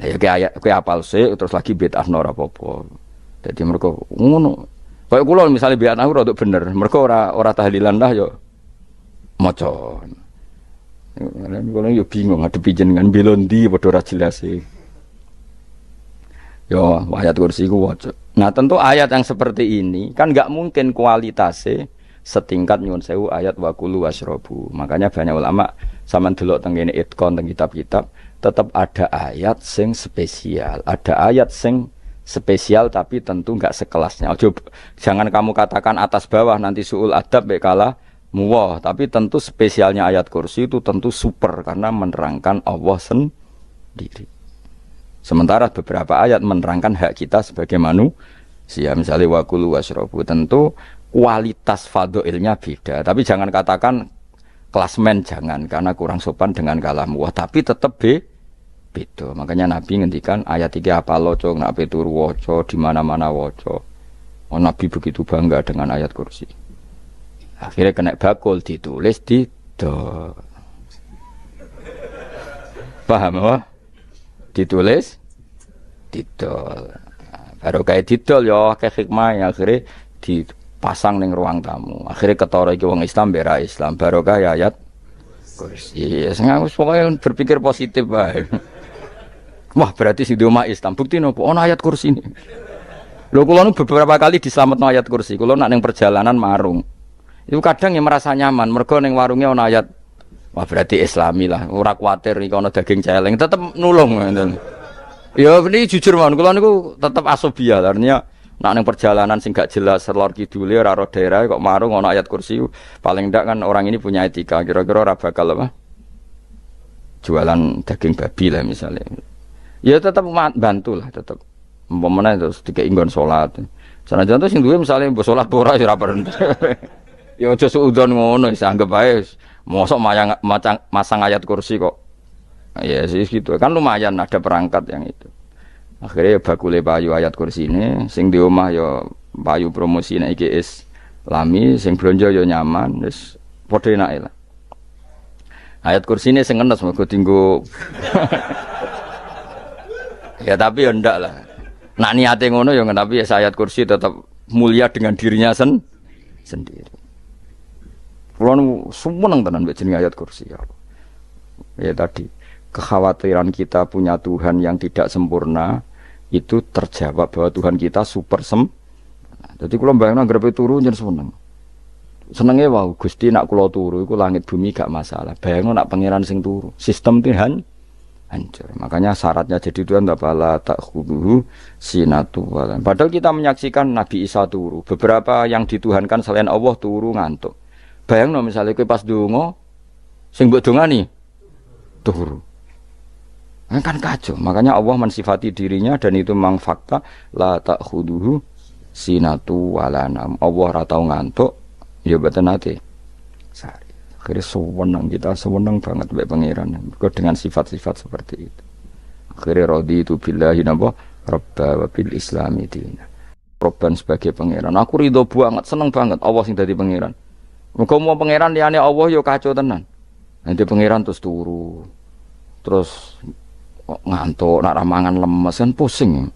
Ya, ya kayak kayak apal sih terus lagi bid'ah nora popo. Jadi mereka ngono. Kayak kulo misalnya bid'ah aku rodok bener, mereka ora ora tahlilan dah yo maca. Kulo yo bingung ada pijen dengan bilondi bodoh rajin sih. E. Yo, ayat kursi ku waca. Nah tentu ayat yang seperti ini kan nggak mungkin kualitasnya setingkat nyuwun sewu ayat wakulu wasrobu. Makanya banyak ulama sama delok tentang ini itkon tentang kitab-kitab tetap ada ayat sing spesial, ada ayat sing spesial tapi tentu nggak sekelasnya. Ojo, jangan kamu katakan atas bawah nanti suul adab baik kalah muwah, tapi tentu spesialnya ayat kursi itu tentu super karena menerangkan Allah sendiri. Sementara beberapa ayat menerangkan hak kita sebagai manusia, misalnya wakulu wasrobu tentu kualitas fadoilnya beda. Tapi jangan katakan klasmen jangan karena kurang sopan dengan kalam wah tapi tetap beda beda. Makanya Nabi ngendikan ayat tiga apa loco, nak nak turu woco, di mana mana woco. Oh, Nabi begitu bangga dengan ayat kursi. Akhirnya kena bakul ditulis di do. Paham apa? Ditulis didol. Baru kayak didol ya kayak yang akhirnya dipasang neng ruang tamu. Akhirnya ketawa iki wong Islam berah Islam. Baru kayak ayat kursi. Ya, sengaja pokoknya berpikir positif baik. Wah berarti si Doma Islam. Bukti nopo. Oh ayat kursi ini. Lo kulo beberapa kali diselamat ayat kursi. Kulo nak neng perjalanan marung. Ibu kadang yang merasa nyaman. Mergo neng warungnya on ayat. Wah berarti Islami lah. Ora khawatir nih kono daging celeng. tetep nulung. Ya ini jujur man. Kulo niku tetap asobia. Artinya nak neng perjalanan sing gak jelas selor kidule raro ro daerah kok marung ono ayat kursi. Paling ndak kan orang ini punya etika. Kira-kira raba kalau Jualan daging babi lah misalnya ya tetap bantu lah tetap umpamanya itu sedikit inggon sholat sana jantung sing duit misalnya bu sholat pura ya raperen ya aja seudon ngono sih anggap baik mosok mayang, macang, masang ayat kursi kok ya sih gitu kan lumayan ada perangkat yang itu akhirnya ya bakule payu ayat kursi ini sing di yo yo ya payu promosi na IGS lami sing belanja ya yo nyaman terus podo naik lah ayat kursi ini sing ngenes mau tinggu Ya tapi ya ndak lah. Nak niate ngono ya tapi ya sayat kursi tetap mulia dengan dirinya sen sendiri. Kulo nu sumeneng tenan mek jeneng ayat kursi ya. Ya tadi kekhawatiran kita punya Tuhan yang tidak sempurna itu terjawab bahwa Tuhan kita super sem. Jadi kulo bayangna grepe turu jen seneng. Senenge wae Gusti nak kulo turu iku langit bumi gak masalah. Bayangno nak pangeran sing turu. Sistem Tuhan hancur. Makanya syaratnya jadi Tuhan tak takhuduhu sinatu Padahal kita menyaksikan Nabi Isa turu. Beberapa yang dituhankan selain Allah turu ngantuk. Bayang no misalnya kue pas dungo, sing buat nih turu. Ini nah, kan kacau. Makanya Allah mensifati dirinya dan itu memang fakta la huduhu sinatu walanam. Allah ratau ngantuk, ya betul nanti. Sari. Akhirnya sewenang kita sewenang banget baik pangeran. dengan sifat-sifat seperti itu. Akhirnya rodi itu billahi nabo robba wabil islami dina. Robban sebagai pangeran. Aku ridho banget, seneng banget Allah sing dari pangeran. Muga mau pangeran liane Allah yo ya kacau tenan. Nanti pangeran terus turu. Terus ngantuk, nak ramangan lemes kan pusing.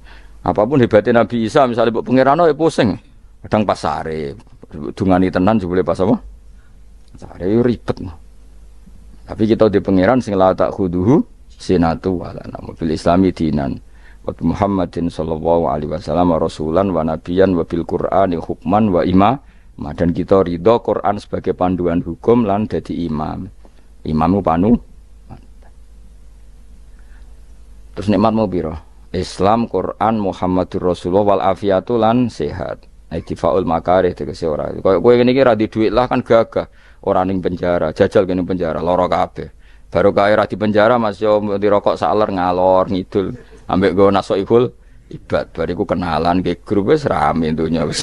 Apapun hebatnya Nabi Isa misalnya buat pangeran oh ya pusing. Kadang pasare, dungani tenan boleh pas apa? itu ribet. Tapi kita di pangeran sing la tak khuduhu sinatu wala namubil islami dinan. Wa Muhammadin sallallahu alaihi wasallam rasulan wa nabiyan wa bil Qur'ani hukman wa ima. Dan kita ridho Quran sebagai panduan hukum lan jadi imam. Imamu panu. Terus nikmat mau biro. Islam, Quran, Muhammadur Rasulullah wal afiatu lan sehat. Itifaul nah, makarih tegese ora. Kau kowe ngene iki ra duit lah kan gagah orang ning penjara, jajal kene penjara, lorok kabeh. Baru kae ra penjara Mas yo di rokok saler ngalor ngidul. Ambek go nasok ikul, ibat bariku kenalan ke grup wis rame dunya wis.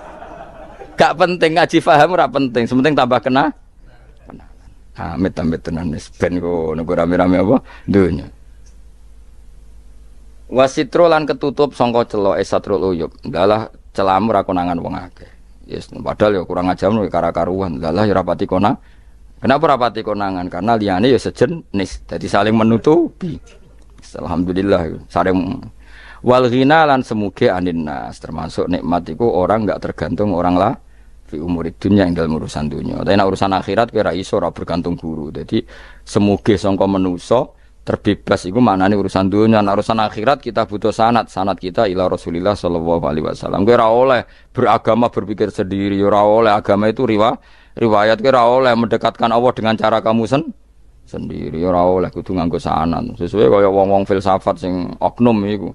Gak penting ngaji paham ora penting, sementing tambah kena. Amit amit tenan wis ben ku nunggu rame-rame apa dunya. Wasitro lan ketutup songko celo esatrul uyub. Dalah celamur aku nangan wong akeh. Yes, padahal ya kurang aja menurut karakaruan karuan. Lalah ya rapati kona. Kenapa rapati konangan? Karena liane ya sejenis. Jadi saling menutupi. Alhamdulillah ya. saling wal ghina lan semuge anin nas termasuk nikmatiku orang nggak tergantung orang lah fi umur dunia yang dalam urusan dunia tapi urusan akhirat kira iso ora bergantung guru jadi semuge songko menuso terbebas itu mana nih urusan dunia nah, urusan akhirat kita butuh sanat sanat kita ilah rasulillah sallallahu alaihi wasallam gue oleh beragama berpikir sendiri ora oleh agama itu riwa riwayat gue oleh mendekatkan Allah dengan cara kamu sen sendiri ora oleh kudu nganggo sanat sesuai kayak wong-wong filsafat sing oknum itu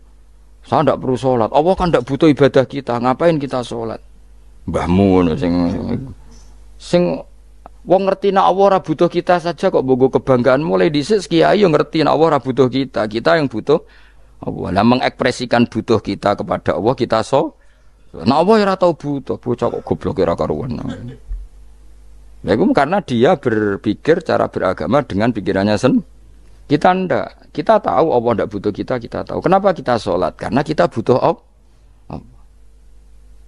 saya ndak perlu sholat Allah kan ndak butuh ibadah kita ngapain kita sholat mbahmu sing, sing Wong ngerti nak Allah ora butuh kita saja kok bogo kebanggaan mulai dhisik kiai yo ngerti nak Allah ora butuh kita, kita yang butuh Allah. Lah mengekspresikan butuh kita kepada Allah kita so. Nak Allah ora ya tau butuh, bocah kok goblok ora ya karuan. Nah, itu karena dia berpikir cara beragama dengan pikirannya sen. Kita ndak, kita tahu Allah ndak butuh kita, kita tahu. Kenapa kita sholat? Karena kita butuh Allah.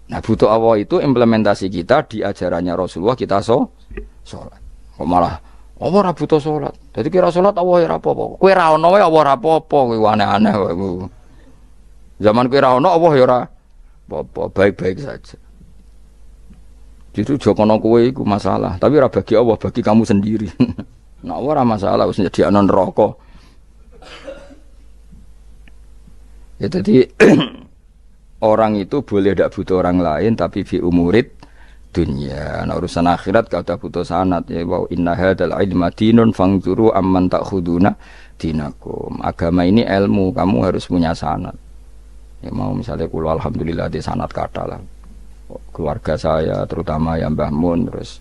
Nah butuh Allah itu implementasi kita di ajarannya Rasulullah kita so sholat. Kok malah Allah ora butuh sholat. Jadi kira sholat Allah ya apa-apa. Kue ra ono Allah apa-apa kowe aneh-aneh Zaman kue ra Allah ya ora apa-apa, baik-baik saja. Jadi jokono kowe iku masalah, tapi ora bagi Allah, bagi kamu sendiri. nah, ora masalah Usnya jadi non rokok. Ya tadi orang itu boleh tidak butuh orang lain tapi fi umurid dunia. Nah, urusan akhirat kau tak butuh sanat ya. Wow inna hadal ilma dinun fangzuru amman khuduna dinakum. Agama ini ilmu, kamu harus punya sanat. Ya, mau misalnya kulo alhamdulillah di sanat kata lah. Keluarga saya terutama yang Mbah Mun terus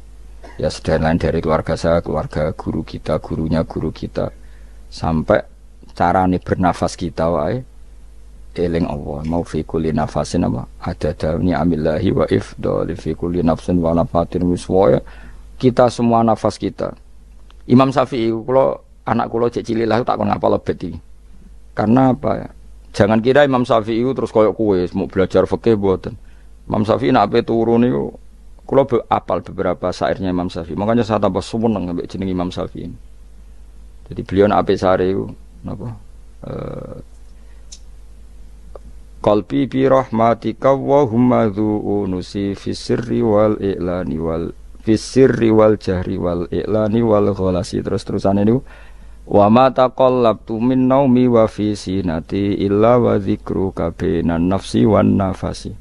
ya sedang lain dari keluarga saya, keluarga guru kita, gurunya guru kita sampai cara nih bernafas kita wae eling Allah mau fi kulli nafasin apa ada dalni amillahi wa if ifdali fi kulli nafsin wa nafatin wiswaya kita semua nafas kita Imam Syafi'i kalau anak kulo cek cilik lah tak kon ngapal lebet iki karena apa ya jangan kira Imam Syafi'i terus koyok kue mau belajar fikih buatan Imam Syafi'i nak apa turun itu kulo be apal beberapa sairnya Imam Syafi'i makanya saya tambah sumuneng ambek jeneng Imam Syafi'i jadi beliau nak apa sair itu napa uh, qalbi bi rahmatika wa humma unusi fis sirri wal i'lani wal fis sirri wal jahri wal i'lani wal ghalasi terus-terusan ini wa ma taqallabtu min naumi wa fi sinati illa wa dzikru bainan nafsi wan nafasi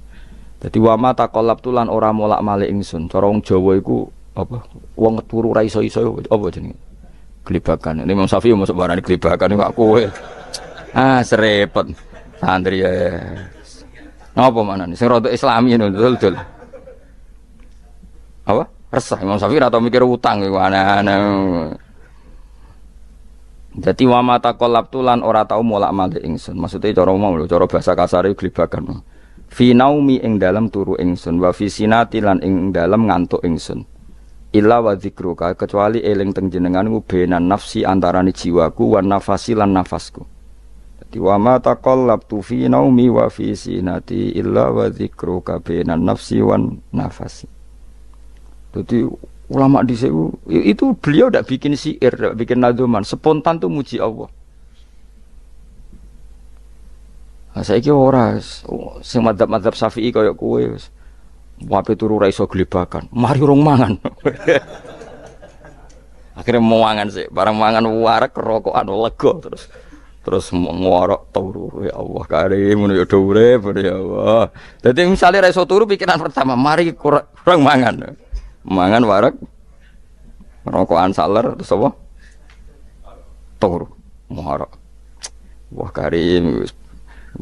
jadi wa ma taqallabtu lan ora molak-malik ingsun cara wong Jawa iku apa wong turu ra iso-iso apa jenenge gelibakan ini Imam Syafi'i masuk barani kelibakan kok kowe ah serepet Santri ya. ngapa mana nih? serotu Islami ini dul dul. Apa? Resah Imam Syafi'i atau mikir utang gitu aneh-aneh. Jadi wa mata kolab tulan ora tau mulak malik ingsun. Maksudnya cara mau lo cara bahasa kasar itu gelibakan. Fi naumi ing dalam turu ingsun wa fi sinati lan ing dalam ngantuk ingsun. Illa wa kecuali eling tengjenengan jenengan benan nafsi antarane jiwaku wa nafasi lan nafasku. Di wa ma taqallabtu fi naumi wa fi sinati illa wa ka bainan nafsi wan nafasi. Jadi ulama di itu, itu beliau tidak bikin syair, tidak bikin naduman spontan tuh muji Allah. Nah, saya kira orang, sing madap madhab syafi'i kayak kue, wape turu raiso gelibakan, mari urung mangan. Akhirnya mau mangan sih, barang mangan warak, rokokan, lego terus terus ngorok turu ya Allah karim ya dure ya Allah jadi misalnya reso turu pikiran pertama mari kurang, kurang mangan mangan warak rokokan saler terus apa turu muharok, wah karim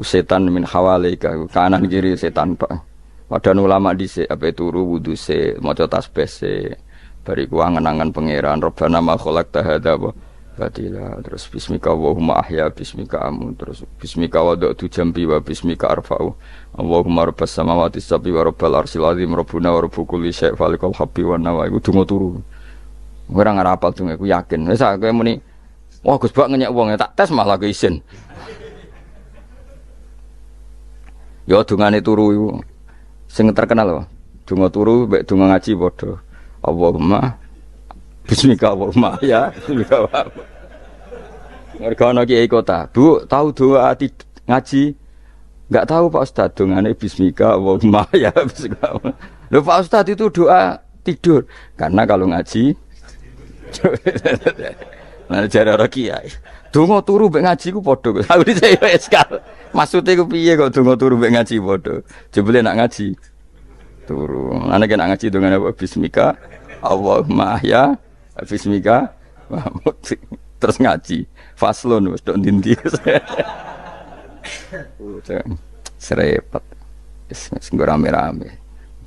setan min hawalika kanan kiri setan pak Padahal ulama di se apa turu wudu se maca tasbih se bariku angan-angan pangeran robbana makhluk khalaqta batila terus bismika Allahumma ahya bismika amu terus bismika wado jambi wa bismika arfa'u Allahumma rabbas samawati sabi wa rabbal arsil azim rabbuna wa rabbu kulli syai' habbi wa nawa turu ora ngarapal donga aku yakin wis aku muni wah Gus Bak ngenyek wong ya, tak tes malah ke isin ya dungane turu iku sing terkenal apa donga turu mek donga ngaji padha Allahumma Bismika Allahumma ya. Bismika Allahumma. Mergo kiai kota. Bu, tahu doa ngaji? Enggak tahu Pak Ustaz dongane bismika Allahumma ya bismika. Lho Pak Ustaz itu doa tidur. Karena kalau ngaji Nah, jare ora kiai. Donga turu mbek ngaji ku padha. Aku dicewek eskal. Maksude ku piye kok tunggu turu mbek ngaji padha. Jebule nak ngaji. Turu. Ana kena ngaji apa bismika Allahumma ya Bismika Mahmud terus ngaji faslon wis dok ndindi serepet wis nggo rame-rame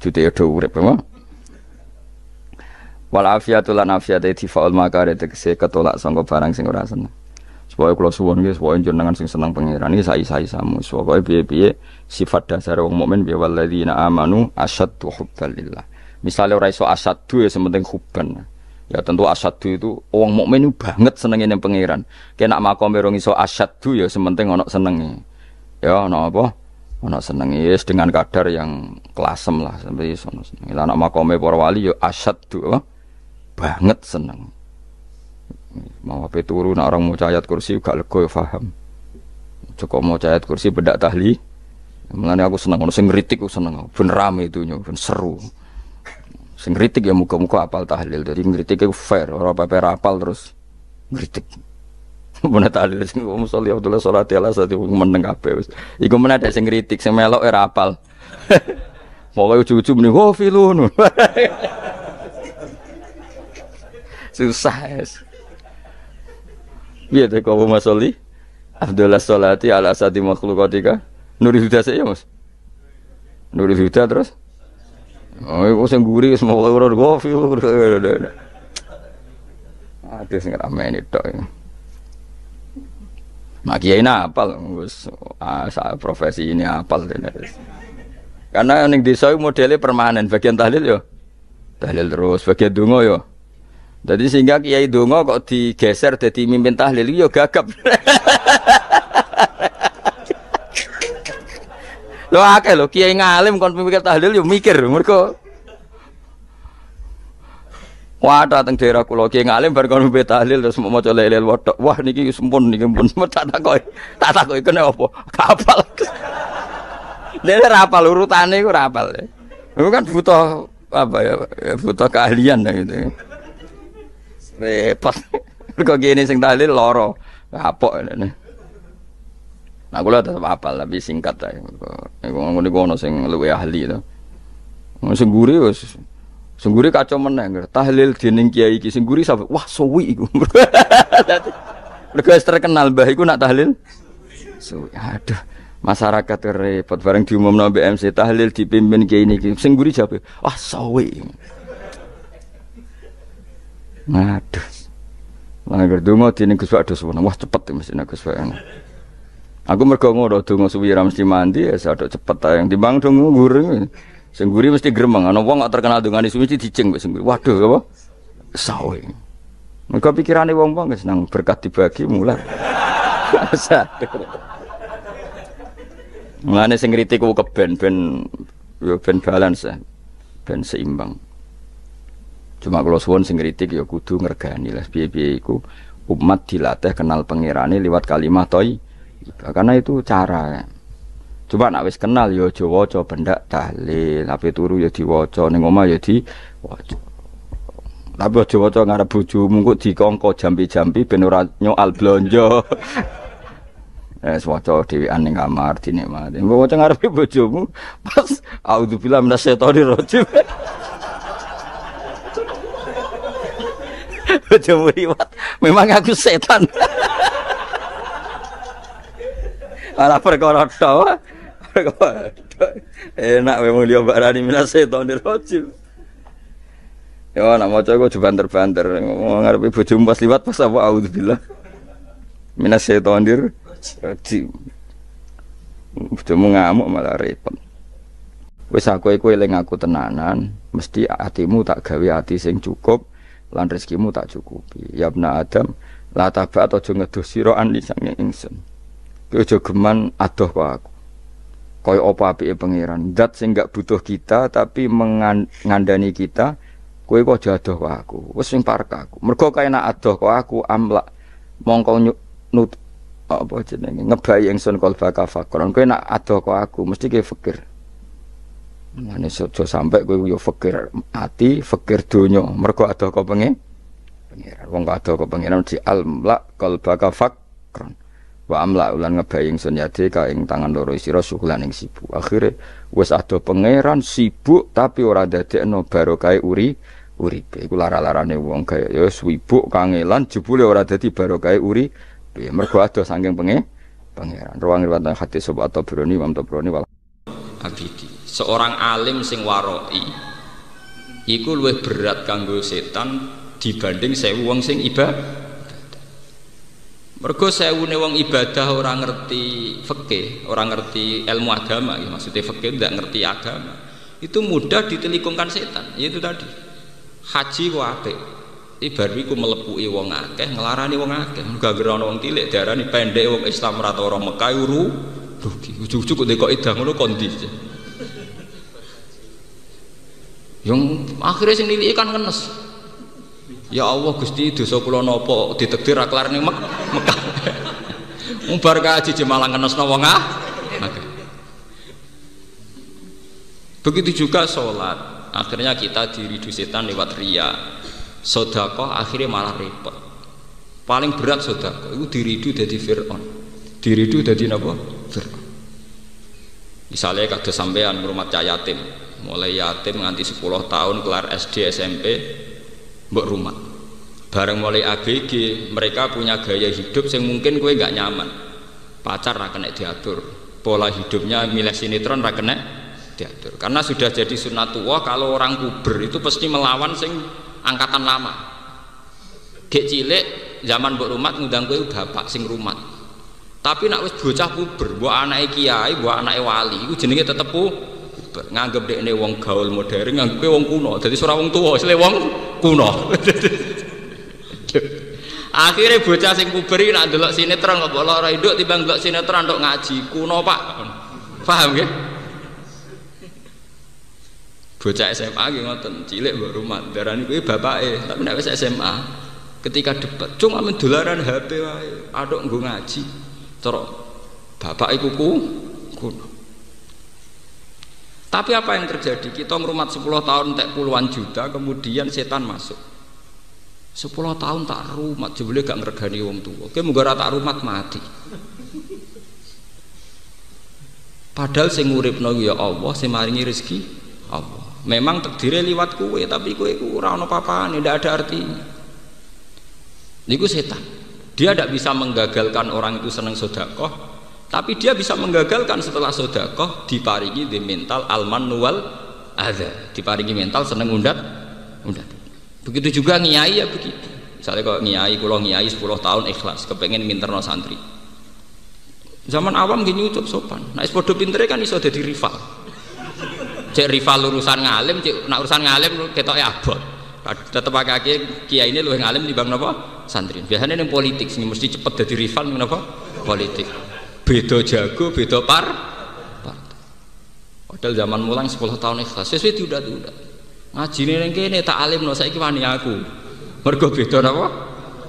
jute ya do urip apa wal afiatul lan tifaul makare tekse ketolak sangka barang sing ora seneng supaya kula suwun nggih supaya njenengan sing seneng pangeran iki sai-sai samu supaya piye-piye sifat dasar wong mukmin biya walladzina amanu asyaddu hubbalillah misalnya ora iso asyaddu ya sementing hubban Ya tentu asyadu itu wong mukmin banget senenge ning pangeran. nak makome rong iso asyadu ya sementing ana senenge. Ya ana apa? Ana senenge yes, ya, dengan kadar yang klasem lah sampai ono senenge. Lah nak makome para wali ya asyadu apa? Banget seneng. Mau apa turu nak orang mau cayat kursi ya, gak lego ya paham. Cukup mau cayat kursi bedak tahli. Mengani aku seneng ono sing ngritik aku seneng. Ben rame itu ya, ben seru. Sengkritik ya muka-muka apal tahlil. Jadi kritik itu fair. Orang apa apal terus kritik. Mana tahlil sing wong sholli Abdullah sholat ala satu meneng kabeh wis. Iku mana ada sing kritik sing melok ya ora apal. Pokoke ujug ucu muni oh filun. Susah es. Biar deh kau Mas Soli. Abdullah Salati ala kau makhlukatika. nuri Huda saya Mas. nuri Huda terus. Oh, iku sing guri wis mau ora ada Aduh ramai ramene tok. Mak kiai apa wis ah, profesi ini apa? Karena yang desa modelnya permanen, bagian tahlil yo. Tahlil terus, bagian dungo yo. Jadi sehingga kiai dungo kok digeser jadi mimpin tahlil yo gagap. lo akeh lo kiai ngalim kon pemikir tahlil yo mikir mereka Wadah teng daerah kulo kiai ngalim bar kon pemikir tahlil terus mau maca lele wedok. Wah niki sempun niki pun tak koi Tak koi kena apa? Kapal. Lele rapal urutan urutane iku rapal Itu kan butuh apa ya? Butuh keahlian ya gitu. Repot. Kok gini sing tahlil loro. apa ini. Nah, kula apa apal tapi singkat ae. Iku ngene iku ono sing luwih ahli to. Sing gure wis sing gure kaca meneh tahlil dening kiai iki sing gure sampe wah suwi iku. Dadi mergo terkenal mbah iku nak tahlil suwi. Aduh, masyarakat repot bareng diumumno BMC MC tahlil dipimpin kiai niki sing gure jape wah suwi. Aduh. Lah ngger dinding dening Gus Pak Dos wah cepet mesti nek Gus Pak. Aku do dong suwi suwira mesti mandi ya sadok cepet ta yang timbang dong guring. Ya. Sing mesti gremeng, ana wong gak terkenal dongane suwi mesti dijeng wis Waduh apa? Sawe. Mergo pikirane wong-wong wis ya nang berkat dibagi mulai. Mulane sing kritik ku keben ben yo ben balance ya. ben seimbang. Cuma kalau suwon sing kritik yo kudu ngergani lah piye-piye iku umat dilatih kenal pengirani liwat kalimat toy Gitu. Karena itu cara. ya Coba nak wis kenal yo ya aja waca bendak tahlil, tapi turu yo ya diwaca, ning omah yo ya diwaca. Tapi aja waca ngarep bojomu kok dikongko jampi-jampi ben ora nyoal blonjo. eh waca dhewean ning kamar dinikmati. Mbok waca ngarepe bojomu pas auzubillah minasyaitonir rajim. bojomu riwat, memang aku setan. Malah perkara tok. Enak we mulya barani minas setonir rajim. Ya nak maca kok jebanter-banter ngarep ibu pas liwat pas apa auzubillah. Minas setonir rajim. Bojomu ngamuk malah repot. Wis aku iku eling aku tenanan, mesti hatimu tak gawe hati sing cukup lan rezekimu tak cukupi. Ya Adam, la tabat aja ngedoh sira an lisan ingsun. Kau aja geman adoh kok aku. Kau apa api pangeran. Dat sing gak butuh kita tapi mengandani kita, Kau kok aja adoh kok aku. Wes sing parek aku. Mergo enak adoh kok aku amlak mongko nut apa jenenge ngebayi ingsun kolbaka fakron. Kau nak adoh kok aku mesti kau fikir. Mane sojo sampai kau yo fikir hati fikir dunyo. Mergo adoh kau pengen pangeran. Wong adoh kau pangeran di amlak kolbaka fakron wa amla ulan ngebaying senyati yade ka ing tangan loro isiro sukulan ing sibuk akhire wis ada pangeran sibuk tapi ora baru kai uri uripe iku lara-larane wong kaya ya sibuk kangelan jebule ora dadi kai uri mergo ada saking penge pangeran ruang riwayat hati sobat atau berani mam berani wal abidi seorang alim sing waroi iku luwe berat kanggo setan dibanding sewu wong sing ibadah mergo sewune wong ibadah orang ngerti fikih orang ngerti ilmu agama ya maksudnya fikih tidak ngerti agama itu mudah ditelikungkan setan ya itu tadi haji kok apik melepuh iku melepuki wong akeh ngelarani wong akeh gak gerono wong cilik diarani pendek wong Islam rata orang Mekah uru rugi ujug-ujug kok idang ngono kondisi yang akhirnya sing ikan kan ngenes Ya Allah Gusti dosa kula napa ditakdir kelar ning Mek Mekah. umbar kaji jemalah ngenesno wong ah. Begitu juga sholat. Akhirnya kita diridu setan lewat ria. sodako akhirnya malah repot. Paling berat sodako itu diridu dari Fir'aun. Diridu dari apa? Fir'aun. Misalnya kata sampean rumah cah yatim, mulai yatim nganti 10 tahun kelar SD SMP, buat rumah bareng mulai ABG mereka punya gaya hidup yang mungkin gue nggak nyaman pacar rakenek diatur pola hidupnya milih sinetron rakenek diatur karena sudah jadi sunat tua kalau orang kuber itu pasti melawan sing angkatan lama dek cilik zaman buat rumah ngundang gue bapak sing rumah tapi nak wis bocah kuber buat anak kiai buat anak wali itu jenenge tetep bebal. Nganggep dekne wong gaul modern, nganggep wong kuno. Dadi ora wong tuwa, sile wong kuno. Akhirnya bocah sing puber iki nak delok sinetron kok lara induk timbang delok sinetron tok ngaji kuno, Pak. Paham ya? Bocah SMA ki ngoten, cilik mbok rumah, darani kuwi bapake, tapi nek wis SMA ketika debat cuma mendolaran HP wae, atok nggo ngaji. Terus bapak iku kuno. Tapi apa yang terjadi? Kita ngurumat 10 tahun tak puluhan juta, kemudian setan masuk. 10 tahun tak rumat, jebule gak ngergani wong tua. Oke, muga tak rumat mati. Padahal sing nguripno ya Allah, sing maringi rezeki Allah. Memang terdiri liwat kue, tapi kue ku ora ono papane, ndak ada artinya. Niku setan. Dia tidak bisa menggagalkan orang itu senang sodakoh, tapi dia bisa menggagalkan setelah sodakoh diparingi di mental almanual ada diparingi mental seneng undat undat. Begitu juga ngiai ya begitu. Misalnya kalau ngiai, kalau ngiai sepuluh tahun ikhlas, kepengen no santri. Zaman awam gini ucap sopan. Nah, ispodo pinter kan iso jadi rival. Cek rival urusan ngalim, cek nak urusan ngalim ya abot. tetap pakai kiai ini luwih ngalim bang nopo Santri. Biasanya yang politik sing mesti cepet jadi rival nopo Politik beda jago beda par padahal zaman mulang 10 tahun ikhlas sesuai tidak tidak ngaji ini kene tak alim no saya wani aku mergo beda apa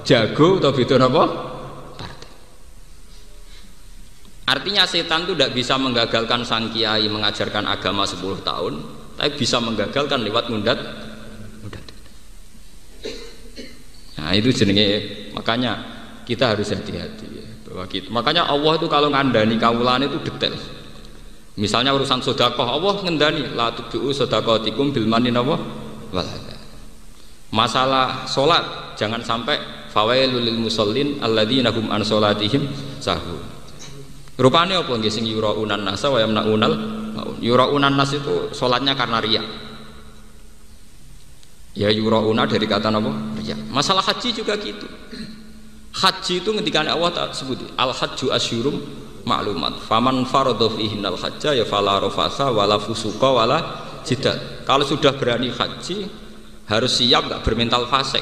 jago atau beda apa artinya setan itu tidak bisa menggagalkan sang kiai mengajarkan agama 10 tahun tapi bisa menggagalkan lewat mundat. Nah itu jenenge makanya kita harus hati-hati gitu. Makanya Allah itu kalau ngandani kawulan itu detail. Misalnya urusan sodakoh, Allah ngendani la tubiu bil mani nawa. Masalah sholat, jangan sampai fawailul lil musallin alladzina hum an sholatihim sahur. Rupanya apa nggih sing yuraunan nasa wa yamna yamnaunal yuraunan nas itu sholatnya karena riya. Ya yurauna dari kata napa? Masalah haji juga gitu. Haji itu ketika Allah tak sebut al hajju asyurum maklumat. Faman faradha fihinal hajja ya fala rafasa wala fusuka wala jidat Kalau sudah berani haji harus siap nggak bermental fasik.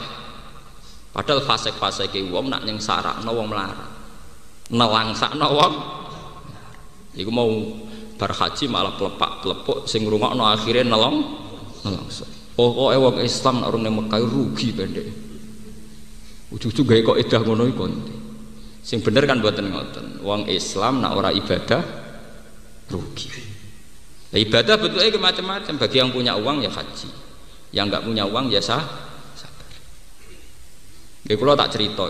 Padahal fasik-fasike wong nak ning no wong sak no wong iku mau berhaji malah pelepak-pelepuk sing no akhirnya nelong oh oh, wong Islam orang yang Mekah rugi pendek ujug juga kok edah ngono iku. Sing bener kan buatan ngoten. Wong Islam nak ora ibadah rugi. Nah, ibadah bentuknya macam-macam. Bagi yang punya uang ya haji. Yang nggak punya uang ya sah, sabar. Ya kalau tak cerita.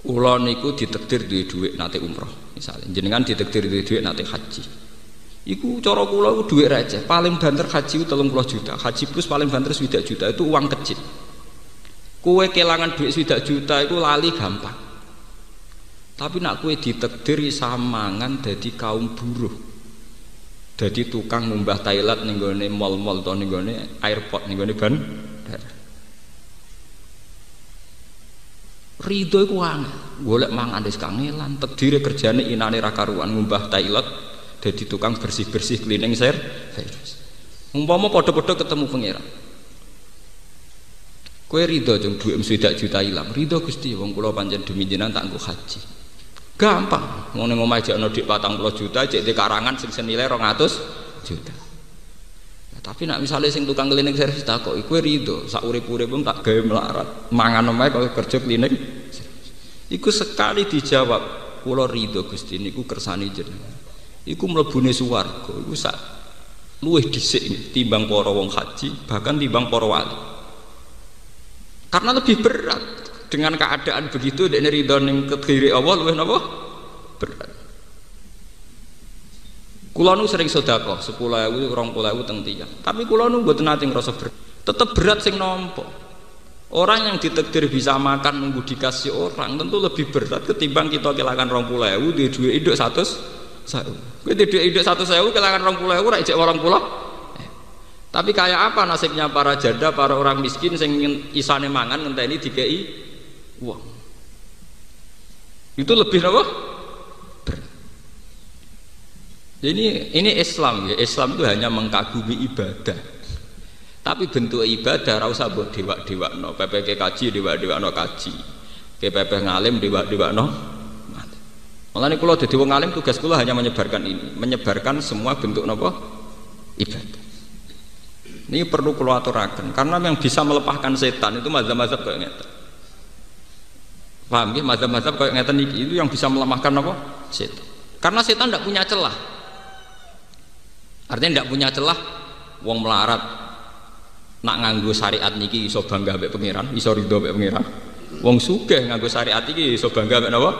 Kulo niku ditektir duwe duit nate umroh misalnya. Jenengan ditektir duwe duit nate haji. Iku cara kula iku dhuwit receh, paling banter haji 30 juta. Haji plus paling banter 20 juta itu uang kecil kue kelangan duit sudah juta itu lali gampang tapi nak kue ditekdiri samangan jadi kaum buruh jadi tukang ngumbah tailat nih gue mal mall tuh nih gue airport nih gue ban Ridho iku angel, golek mang andes kangelan, terdiri kerjane inane ra karuan ngumbah tailat, jadi tukang bersih-bersih cleaning ser. Umpama podo podo ketemu pangeran. Kue ridho jeng duit mesti juta hilang. Ridho gusti, wong kulo panjen demi jenan tak haji. Gampang. Mau nengok aja no di patang puluh juta, cek di karangan sing senilai rong atus juta. Ya, tapi nak misalnya sing tukang klinik servis tak kok, kue ridho. Sauri pure pun tak gaya melarat. Mangan nomai kalau kerja klinik. Iku sekali dijawab, kulo ridho gusti niku kersani jeneng. Iku melebuni suwargo. Iku sak luwih dhisik timbang porowong wong haji, bahkan timbang porowali. wali karena lebih berat dengan keadaan begitu dan ridho ke kediri awal lebih nopo berat kulo nu sering sodako sepuluh ewu orang puluh ewu tiang tapi kulo nu buat nanti ngerasa berat tetap berat sing nompo orang yang ditekdir bisa makan nunggu dikasih orang tentu lebih berat ketimbang kita kelakan orang puluh ewu di dua hidup satu saya di dua hidup satu saya kelakan orang puluh ewu rakyat orang pulau tapi kayak apa nasibnya para janda, para orang miskin sing isane mangan di Ki? uang. Itu lebih apa? Jadi ini Islam ya. Islam itu hanya mengkagumi ibadah. Tapi bentuk ibadah ra usah mbok dewa-dewakno, PPK kaji dewa-dewakno kaji. KPP ngalim dewa-dewakno. Malah ini kalau jadi wong alim tugas kula hanya menyebarkan ini, menyebarkan semua bentuk nopo ibadah. Ini perlu kulo aturakan karena yang bisa melepaskan setan itu mazhab-mazhab kayak ngeten. Paham ya? Mazhab-mazhab kayak ngeten itu yang bisa melemahkan apa? Setan. Karena setan tidak punya celah. Artinya tidak punya celah wong melarat nak nganggo syariat niki iso bangga mbek pangeran, iso ridho mbek pangeran. Wong sugih nganggo syariat iki iso bangga mbek napa?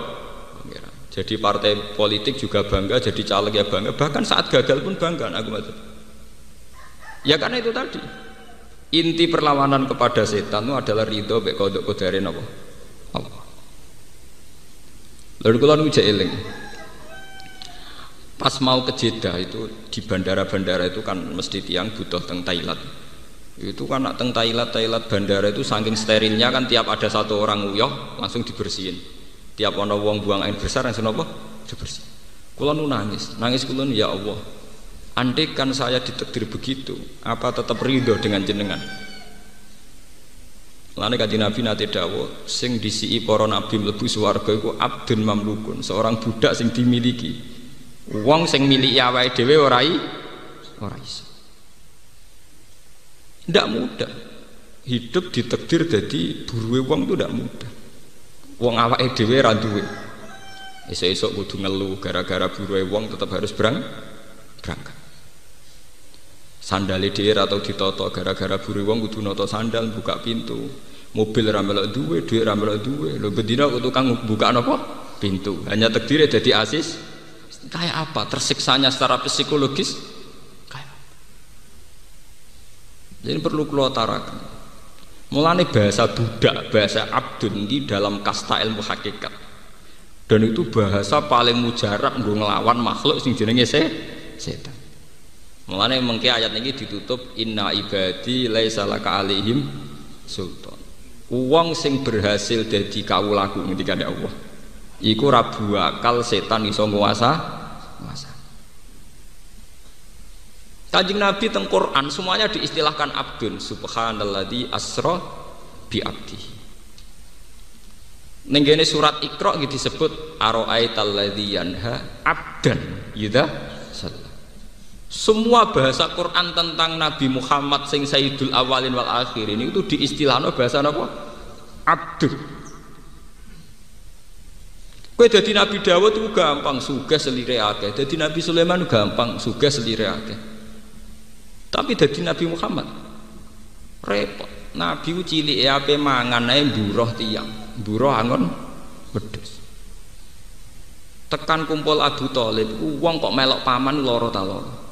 Pangeran. Jadi partai politik juga bangga, jadi caleg ya bangga, bahkan saat gagal pun bangga aku maksud. Ya karena itu tadi. Inti perlawanan kepada setan itu adalah ridho baik kodok kodarin apa? Allah. Lalu kalau nuja eling. Pas mau ke Jeddah itu di bandara-bandara itu kan mesti tiang butuh teng Thailand. Itu kan nak teng Thailand, Thailand bandara itu saking sterilnya kan tiap ada satu orang uyoh langsung dibersihin. Tiap orang wong buang air besar yang senopoh Dibersihin. Kulo nangis, nangis kulo ya Allah Andaikan saya ditakdir begitu, apa tetap ridho dengan jenengan? Lani kaji Nabi nate dawo, sing disi poro nabi mlebu suwargo itu abdun mamlukun, seorang budak sing dimiliki. uang sing milik awake dewe orai, orai. Tidak Ndak mudah. Hidup ditakdir jadi buru uang itu ndak mudah. Uang awake dhewe randuwe. Esok-esok butuh ngeluh gara-gara buru uang tetap harus berang berangkat sandale dhewe atau ditoto gara-gara buri wong kudu noto sandal buka pintu mobil ra melok duwe dhuwit ra melok duwe lho bendina tukang buka napa pintu hanya terdiri jadi asis kayak apa tersiksanya secara psikologis kayak apa jadi perlu keluar tarakan Mulane bahasa budak, bahasa abdun ini dalam kasta ilmu hakikat. Dan itu bahasa paling mujarab untuk ngelawan makhluk sing jenenge setan. Mulane mengki ayat ini ditutup inna ibadi laisa laka alaihim sultan. Uang sing berhasil dadi kawulaku ketika ada ya Allah. Iku rabu akal setan iso nguasa nguasa. Nabi teng Quran semuanya diistilahkan abdun subhanalladzi asra bi abdi. Ning surat Iqra gitu disebut ara'aital ladzi yanha abdan, gitu semua bahasa Quran tentang Nabi Muhammad sing Sayyidul Awalin wal Akhirin itu diistilahno bahasa apa? Abdu. Kowe dadi Nabi Dawud itu gampang sugih selire akeh. Dadi Nabi Sulaiman gampang sugih selire akeh. Tapi dadi Nabi Muhammad repot. Nabi ku cilike ape mangan ae buruh tiang, buruh angon wedhus. Tekan kumpul Abu Thalib, wong kok melok paman loro ta loro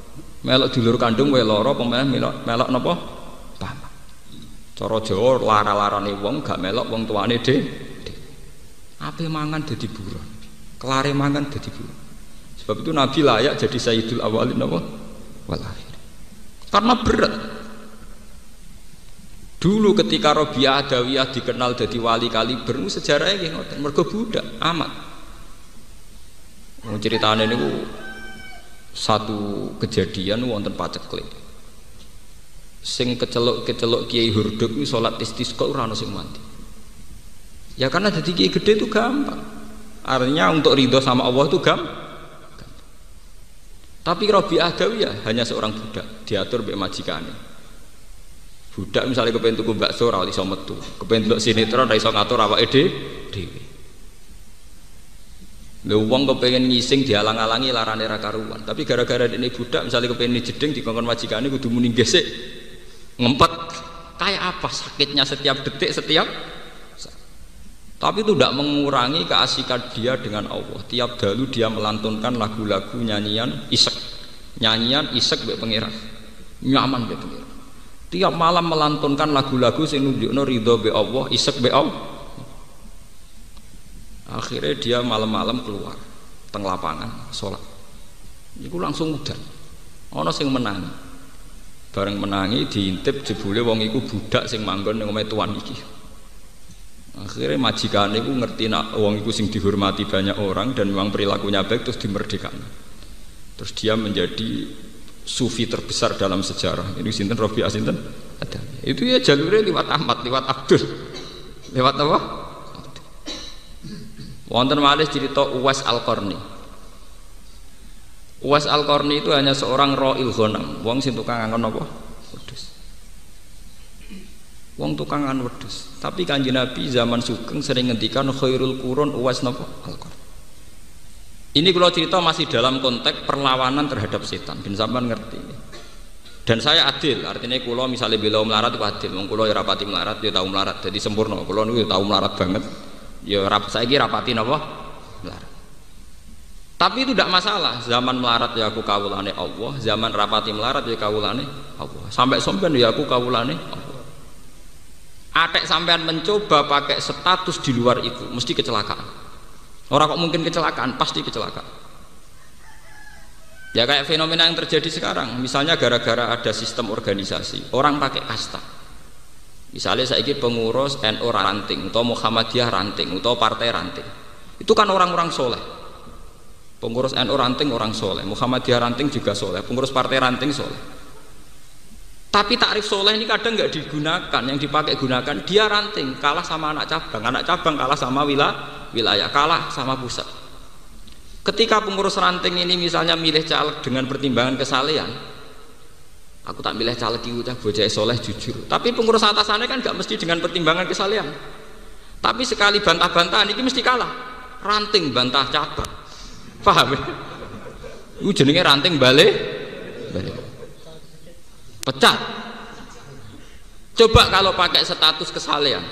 melok dulur kandung wae lara apa melok melok napa paman cara Jawa lara-larane wong gak melok wong tuane de. ape mangan dadi buron kelare mangan dadi buron sebab itu Nabi layak jadi sayyidul awalin napa wal akhir karena berat Dulu ketika Robiah Adawiyah dikenal jadi wali kali bernu sejarahnya kayak ngoten, mergo budak amat. Mau ceritanya niku satu kejadian wonten paceklik sing kecelok-kecelok Kiai Hurduk ini sholat istisqa ora ono sing mati ya karena jadi Kiai gede itu gampang artinya untuk ridho sama Allah itu gampang tapi Robi ya hanya seorang budak diatur mbek budak misalnya kepengen tuku bakso rawat iso metu kepentuk sinetron ora iso ngatur awake Lho wong kepengin ngising dialang-alangi larane ra karuan. Tapi gara-gara ini budak misalnya kepengin jeding dikongkon wajikane kudu muni gesek. Ngempet. Kayak apa sakitnya setiap detik setiap tapi itu tidak mengurangi keasikan dia dengan Allah. Tiap dalu dia melantunkan lagu-lagu nyanyian isek, nyanyian isek be pengirah nyaman be pengirah. Tiap malam melantunkan lagu-lagu sing nunjukno ridho be Allah, isek be Allah akhirnya dia malam-malam keluar teng lapangan sholat itu langsung udah ono sing menangi bareng menangi diintip jebule wong iku budak sing manggon ning omahe tuan iki akhirnya majikan itu ngerti nak wong itu sing dihormati banyak orang dan memang perilakunya baik terus dimerdekakan terus dia menjadi sufi terbesar dalam sejarah ini sinten Robi Asinten ada itu ya jalurnya lewat Ahmad lewat Abdul lewat apa Wonten malih cerita Uwais Al-Qarni. Uwais Al-Qarni itu hanya seorang ra'il ghanam, wong sing tukang angon apa? Wedhus. Wong tukang angon wedhus. Tapi Kanjeng Nabi zaman Sugeng sering ngendikan khairul qurun Uwais napa? Al-Qarni. Ini kalau cerita masih dalam konteks perlawanan terhadap setan, ben sampean ngerti. Dan saya adil, artinya kalau misalnya bila melarat itu adil, kulo ya rapati melarat, dia ya tahu melarat, jadi sempurna. Kalau nih tahu melarat banget, ya rap saya kira rapati napa melarat tapi itu tidak masalah zaman melarat ya aku kawulane Allah zaman rapati melarat ya kawulane Allah sampai sampean ya aku kawulane Allah atek sampean mencoba pakai status di luar itu mesti kecelakaan orang kok mungkin kecelakaan pasti kecelakaan Ya kayak fenomena yang terjadi sekarang, misalnya gara-gara ada sistem organisasi, orang pakai kasta. Misalnya saya ini pengurus NU ranting, atau Muhammadiyah ranting, atau partai ranting. Itu kan orang-orang soleh. Pengurus NU ranting orang soleh, Muhammadiyah ranting juga soleh, pengurus partai ranting soleh. Tapi takrif soleh ini kadang nggak digunakan, yang dipakai gunakan dia ranting, kalah sama anak cabang, anak cabang kalah sama wilayah, wilayah kalah sama pusat. Ketika pengurus ranting ini misalnya milih caleg dengan pertimbangan kesalehan, aku tak milih caleg itu ya bocah soleh jujur tapi pengurus atasannya kan gak mesti dengan pertimbangan kesalehan tapi sekali bantah-bantahan ini mesti kalah ranting bantah cabang paham ya? itu jenisnya ranting balik balik pecat coba kalau pakai status kesalehan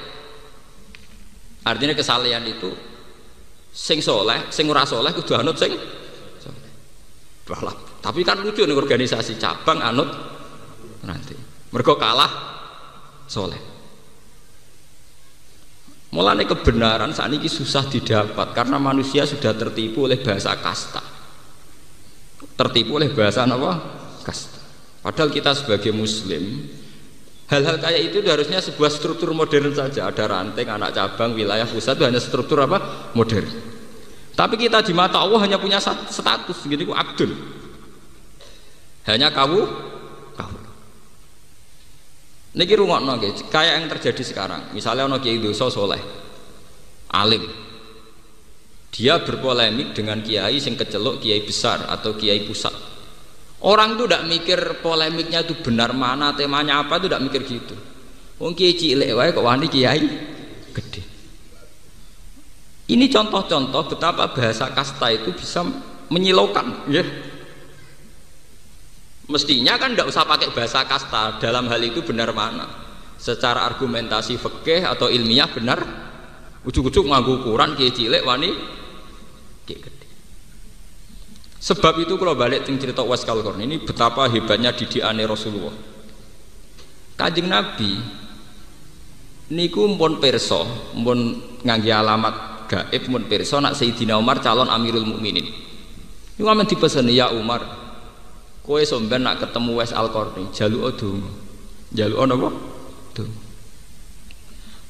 artinya kesalehan itu sing soleh sing ora soleh kudu anut sing balap tapi kan lucu nih organisasi cabang anut nanti mereka kalah soleh Mulai kebenaran saat ini susah didapat karena manusia sudah tertipu oleh bahasa kasta tertipu oleh bahasa apa? kasta padahal kita sebagai muslim hal-hal kayak itu harusnya sebuah struktur modern saja ada ranting, anak cabang, wilayah pusat itu hanya struktur apa? modern tapi kita di mata Allah hanya punya status gitu, Abdul hanya kamu Niki rungokno nggih, kayak yang terjadi sekarang. Misalnya ono kiai dosa soleh, alim. Dia berpolemik dengan kiai sing kecelok kiai besar atau kiai pusat. Orang tuh tidak mikir polemiknya itu benar mana, temanya apa itu tidak mikir gitu. Wong kiai cilik wae kok wani kiai gede. Ini contoh-contoh betapa bahasa kasta itu bisa menyilaukan, ya. Yeah mestinya kan tidak usah pakai bahasa kasta dalam hal itu benar mana secara argumentasi fikih atau ilmiah benar ujuk-ujuk nganggu ukuran kiai cilik wani kayak gede sebab itu kalau balik ting cerita was Kalkorn ini betapa hebatnya Didi ane Rasulullah kajing Nabi niku mpun perso mpun nganggi alamat gaib mpun perso nak Sayyidina Umar calon Amirul Mukminin ini ngamen dipeseni ya Umar Kowe sampean nak ketemu Wes Al-Qarni, jaluk odong. Jaluk napa? tuh.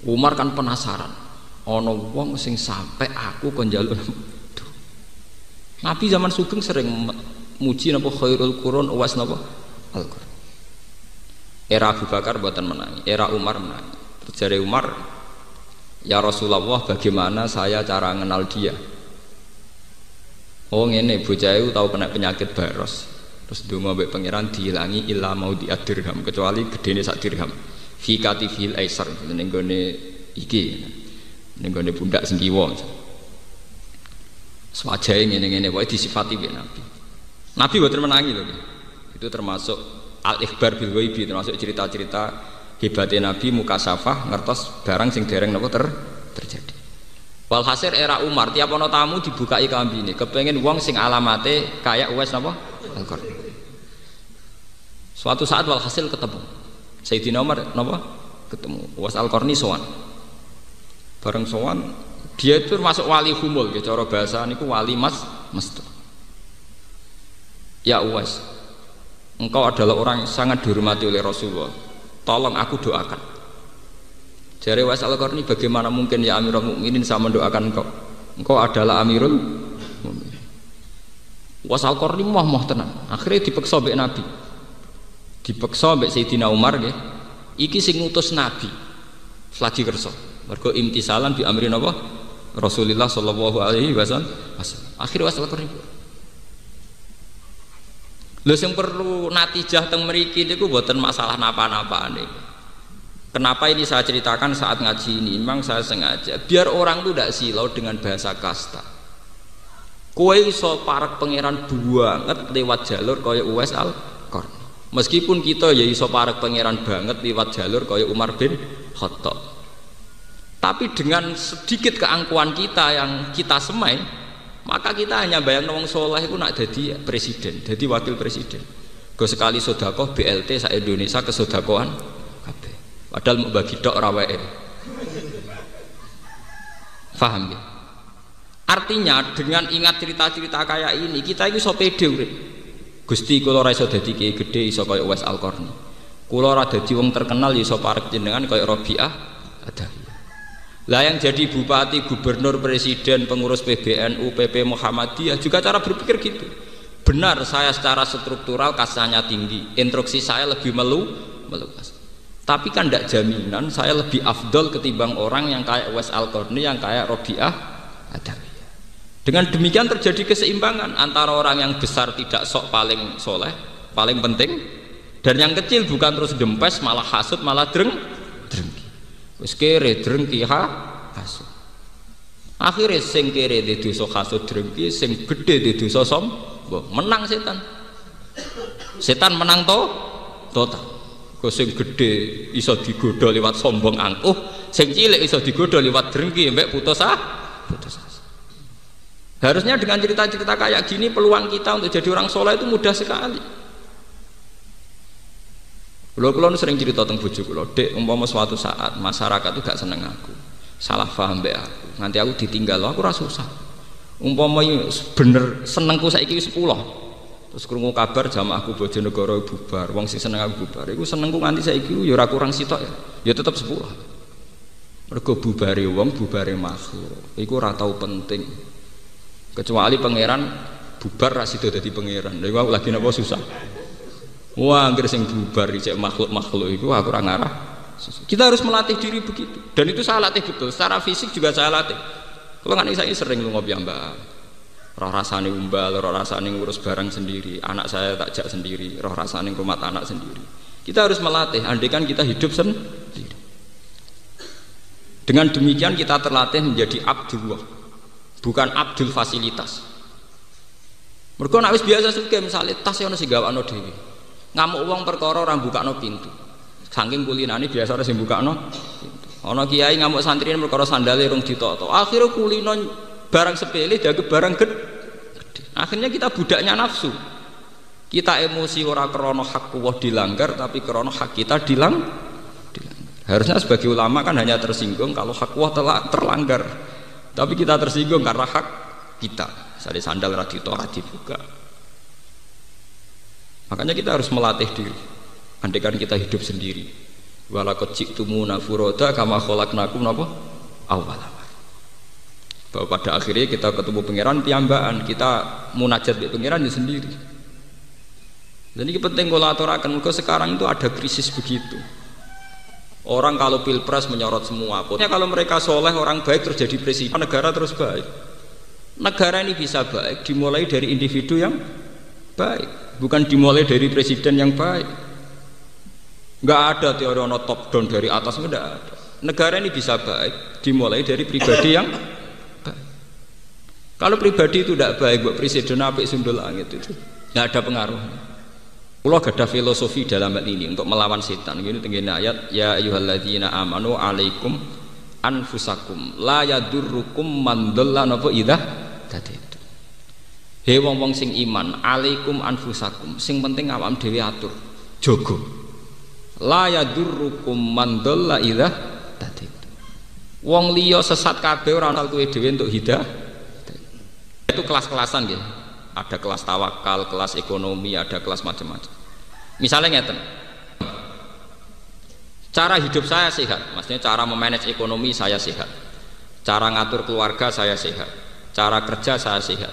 Umar kan penasaran. Ono wong sing sampai aku kon jaluk Nabi zaman Sugeng sering muji napa khairul qurun was napa alquran. Era Abu Bakar buatan menangi, era Umar menangi. Terjadi Umar, ya Rasulullah bagaimana saya cara mengenal dia? Oh ini bocah tahu kena penyakit baros, terus mau bek pangeran dihilangi ilah mau dirham kecuali nih sak dirham fikati fil aisar nenggone iki nenggone pundak sing kiwa ini ngene wae disifati bek Nabi Nabi buat menangi loh itu termasuk al ikbar bil ghaibi termasuk cerita-cerita hebatnya Nabi muka safah ngertos barang sing dereng nopo ter terjadi Walhasil era Umar tiap ono tamu dibukai ini kepengen uang sing alamate kayak wes nopo Al-Qur'an. Suatu saat walhasil ketemu. Sayyidina Umar napa? Ketemu. Was Al-Qarni sowan. Bareng sowan, dia itu masuk wali humul ya cara bahasa niku wali mas mestu. Ya Uwais, engkau adalah orang yang sangat dihormati oleh Rasulullah. Tolong aku doakan. Jari Uwais Al-Qarni bagaimana mungkin ya Amirul Mukminin sama mendoakan engkau? Engkau adalah Amirul wasal korni moh moh tenang akhirnya dipeksa mbek nabi dipeksa mbek Sayyidina Umar nggih iki sing ngutus nabi selagi kersa mergo imtisalan bi amri napa Rasulullah sallallahu alaihi wasallam akhir wasal korni lho sing perlu natijah teng mriki niku mboten masalah napa-napane kenapa ini saya ceritakan saat ngaji ini memang saya sengaja biar orang tuh tidak silau dengan bahasa kasta Kue iso parak pangeran banget lewat jalur kaya Uwais al Meskipun kita ya iso parak pangeran banget lewat jalur kaya Umar bin Khattab. Tapi dengan sedikit keangkuhan kita yang kita semai, maka kita hanya bayang nong soleh itu nak jadi presiden, jadi wakil presiden. Gue sekali sodakoh BLT sa Indonesia ke sodakohan, padahal mau bagi dok rawe. Faham ya? Artinya dengan ingat cerita-cerita kayak ini kita itu so pede urip. Gusti kula ora iso dadi kiai gedhe iso kaya Uwais Al-Qarni. Kula ora dadi wong terkenal ya iso parek jenengan kaya Rabi'ah Adawiyah. Lah yang jadi bupati, gubernur, presiden, pengurus PBNU, PP Muhammadiyah juga cara berpikir gitu. Benar saya secara struktural kasanya tinggi, instruksi saya lebih melu melukas. Tapi kan tidak jaminan saya lebih afdol ketimbang orang yang kayak Wes Al Qarni, yang kayak Robiah Adawi. Dengan demikian terjadi keseimbangan antara orang yang besar tidak sok paling soleh, paling penting, dan yang kecil bukan terus dempes malah hasut malah dreng, drengki. Wis kere drengki ha hasut. Akhirnya sing kere di dosa hasut drengki, sing gede di dosa som, menang setan. Setan menang to, total. Kau sing gede iso digoda lewat sombong angkuh, sing cilik iso digoda lewat drengki, mbek putus ah, putus Harusnya dengan cerita-cerita kayak gini peluang kita untuk jadi orang soleh itu mudah sekali. Kalau kalau sering cerita tentang bujuk kalau dek umpama suatu saat masyarakat itu gak seneng aku, salah paham be aku, nanti aku ditinggal aku rasa susah. Umpama bener senengku saiki sepuluh, terus kerungu kabar jamaah aku bojonegoro bubar, wong sing seneng aku bubar, aku senengku saya saiki yo ya kurang sitok ya, ya tetap sepuluh. Mereka bubari wong bubare makhluk, itu ratau penting kecuali pangeran bubar rasido dadi pangeran lha aku lagi napa susah wah anggere sing bubar cek makhluk-makhluk itu aku ora ngarah kita harus melatih diri begitu dan itu saya latih betul secara fisik juga saya latih kalau nggak saya sering lu ngopi mbak roh rasani umbal, roh rasani ngurus barang sendiri, anak saya takjak sendiri, roh rasani rumah anak sendiri. Kita harus melatih, andekan kita hidup sendiri. Dengan demikian kita terlatih menjadi abdullah bukan abdul fasilitas mereka nak biasa suka misalnya tas yang sing gawat no dewi ngamuk uang perkara orang buka no pintu saking kulinane biasa orang sih buka no Orang ono kiai ngamuk santri ini perkara sandalnya rong ditoto akhirnya kulino barang sepele jadi barang gede akhirnya kita budaknya nafsu kita emosi orang kerono hak kuwah dilanggar tapi kerono hak kita dilang, dilanggar harusnya sebagai ulama kan hanya tersinggung kalau hak kuwah telah terlanggar tapi kita tersinggung karena hak kita. Sari sandal radito radit juga. Makanya kita harus melatih diri. Andaikan kita hidup sendiri. Walakot ciktumuna furoda kama kholaknakum napa? Awal bahwa pada akhirnya kita ketemu pangeran piambaan kita munajat di pangeran ya sendiri jadi penting kalau aturakan sekarang itu ada krisis begitu Orang kalau pilpres menyorot semua. Pokoknya kalau mereka soleh, orang baik terus jadi presiden, negara terus baik. Negara ini bisa baik dimulai dari individu yang baik, bukan dimulai dari presiden yang baik. Enggak ada teori ono top down dari atas, enggak ada. Negara ini bisa baik dimulai dari pribadi yang baik. Kalau pribadi itu tidak baik, buat presiden apik sundul langit itu, enggak ada pengaruhnya. Kulo gada filosofi dalam hal ini untuk melawan setan. Ini tengen ayat ya ayyuhalladzina amanu alaikum anfusakum la yadurrukum man dhalla napa idah tadi itu. He wong-wong sing iman, alaikum anfusakum. Sing penting awam dhewe atur, jogo. La yadurrukum man dhalla idah tadi itu. Wong liya sesat kabeh ora ana kowe dhewe untuk hidah. Itu kelas-kelasan gitu. Ada kelas tawakal, kelas ekonomi, ada kelas macam-macam misalnya ngeten cara hidup saya sehat maksudnya cara memanage ekonomi saya sehat cara ngatur keluarga saya sehat cara kerja saya sehat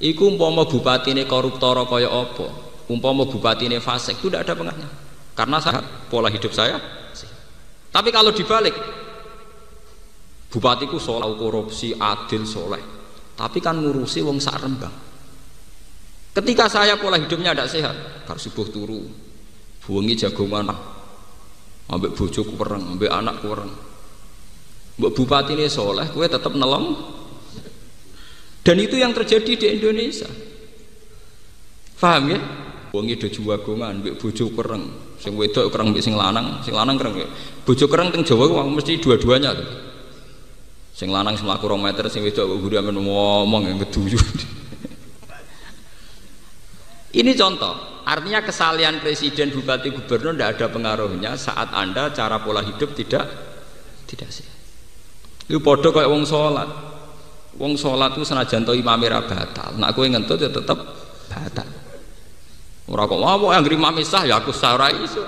iku umpama bupati ini koruptor kaya apa umpama bupati ini fasik itu tidak ada pengaruhnya karena saya, pola hidup saya sehat. tapi kalau dibalik bupatiku soal korupsi adil soleh tapi kan ngurusi wong sak rembang Ketika saya pola hidupnya tidak sehat, harus subuh turu, buangi jagongan, ambek bojo perang, ambek anak perang. Mbak bupati ini soleh, kue tetap nelom. Dan itu yang terjadi di Indonesia. Faham ya? Wong jual gongan, ambek bojo kereng. Sing wedok kereng mbek sing lanang, sing lanang kereng. Ya. Bojo kereng teng Jawa ku mesti dua-duanya Sing lanang selaku 2 meter, sing wedok gue udah amen ngomong yang keduyu. Ini contoh. Artinya kesalahan presiden, bupati, gubernur tidak ada pengaruhnya saat anda cara pola hidup tidak tidak sih. Itu podo kayak wong sholat. Wong sholat itu sana tau imam batal. Nak kue tuh ya tetap batal. Orang kok mau yang imam misah ya aku sarai iso.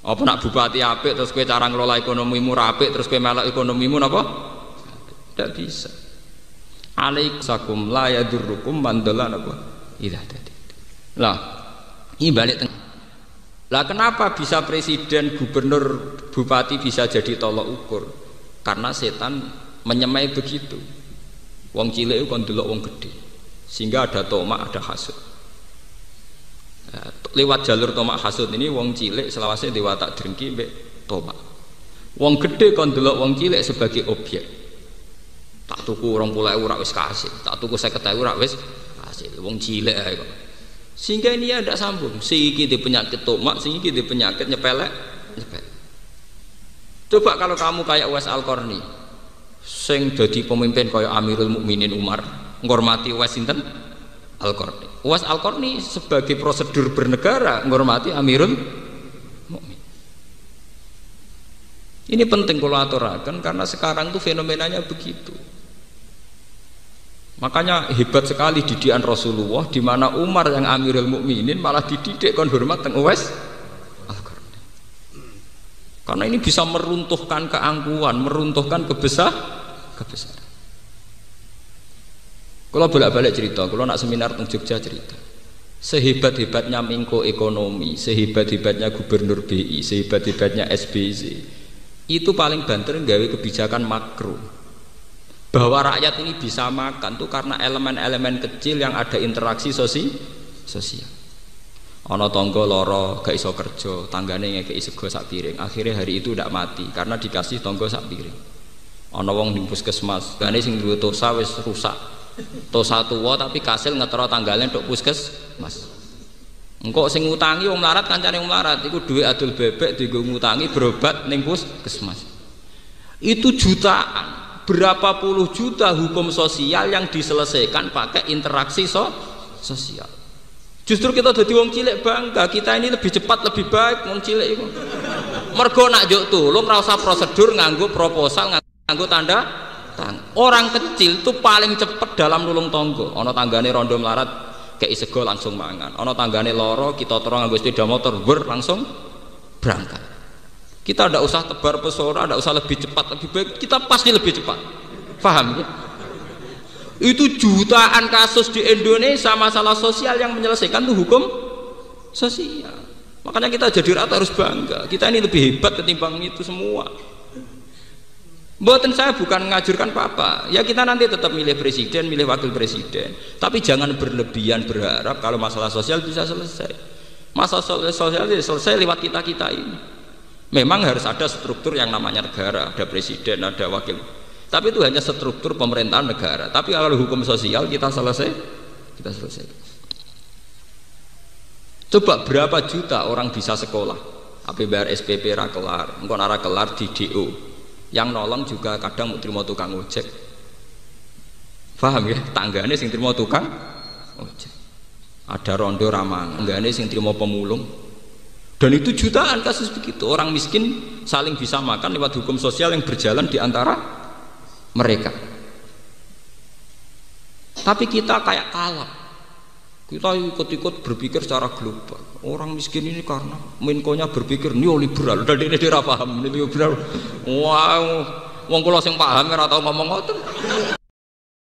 Apa nak bupati apik terus kue cara ngelola ekonomimu rapik terus kue melak ekonomimu apa? Tidak bisa. Alaih sakum layadurukum mandala napa? Ilah tadi. Lah, ini balik tengah. Lah kenapa bisa presiden, gubernur, bupati bisa jadi tolak ukur? Karena setan menyemai begitu. Wong cilik kan dulu wong gede. Sehingga ada tomak, ada hasut. Nah, lewat jalur tomak hasut ini wong cilik selawase dewata drengki be tomak. Wong gede kan dulu wong cilik sebagai objek. Tak tuku orang pulau urak wis kasih, tak tuku saya ketahui urak wis hasil wong cilik ae kok sehingga ini ya tidak sambung sehingga di penyakit tomak sehingga di penyakit nyepelek nyepelek coba kalau kamu kayak Wes Al-Qarni sing jadi pemimpin kayak Amirul Mukminin Umar menghormati Wes Sinten Al-Qarni Wes Al-Qarni sebagai prosedur bernegara menghormati Amirul Mukmin ini penting kalau aturakan karena sekarang tuh fenomenanya begitu Makanya hebat sekali didikan Rasulullah di mana Umar yang Amirul Mukminin malah dididik kon hormat teng Uwais Karena ini bisa meruntuhkan keangkuhan, meruntuhkan kebesar kebesaran. Kalau bolak-balik cerita, kalau nak seminar teng Jogja cerita. Sehebat-hebatnya Mingko ekonomi, sehebat-hebatnya Gubernur BI, sehebat-hebatnya SBC, itu paling banter gawe kebijakan makro bahwa rakyat ini bisa makan tuh karena elemen-elemen kecil yang ada interaksi sosi sosial ono tonggo loro gak iso kerja tanggane gak iso sak piring akhirnya hari itu tidak mati karena dikasih tonggo sak piring ono wong di puskesmas gane sing duwe tosa wis rusak tosa tua tapi kasil ngetro tanggalnya untuk puskesmas engkau sing ngutangi wong kan kancane wong larat, iku duwe adul bebek digo ngutangi berobat ning puskesmas itu jutaan berapa puluh juta hukum sosial yang diselesaikan pakai interaksi so sosial justru kita jadi wong cilik bangga kita ini lebih cepat lebih baik wong cilik itu mergo nak juk tulung rasa prosedur nganggo proposal nganggo tanda tang orang kecil itu paling cepat dalam nulung tonggo ono tanggane rondo melarat kayak sego langsung mangan ono tanggane loro kita terong nganggo sepeda motor ber langsung berangkat kita tidak usah tebar pesona, tidak usah lebih cepat, lebih baik. Kita pasti lebih cepat. Paham ya? Itu jutaan kasus di Indonesia masalah sosial yang menyelesaikan itu hukum sosial. Makanya kita jadi rata harus bangga. Kita ini lebih hebat ketimbang itu semua. Buatan saya bukan mengajurkan apa-apa. Ya kita nanti tetap milih presiden, milih wakil presiden. Tapi jangan berlebihan berharap kalau masalah sosial bisa selesai. Masalah sosial selesai lewat kita-kita ini. Memang harus ada struktur yang namanya negara, ada presiden, ada wakil. Tapi itu hanya struktur pemerintahan negara. Tapi kalau hukum sosial kita selesai, kita selesai. Coba berapa juta orang bisa sekolah? Tapi SPP rakelar, engkau rakelar, di DO. Yang nolong juga kadang mau terima tukang ojek. Faham ya? Tanggane sing terima tukang ojek. Ada rondo ramang, enggane sing terima pemulung dan itu jutaan kasus begitu. Orang miskin saling bisa makan lewat hukum sosial yang berjalan di antara mereka. Tapi kita kayak kalah. Kita ikut-ikut berpikir secara global. Orang miskin ini karena minkonya berpikir neoliberal. Dan ini dia paham neoliberal. Wow, wong kula sing paham ora tau ngomong ngoten.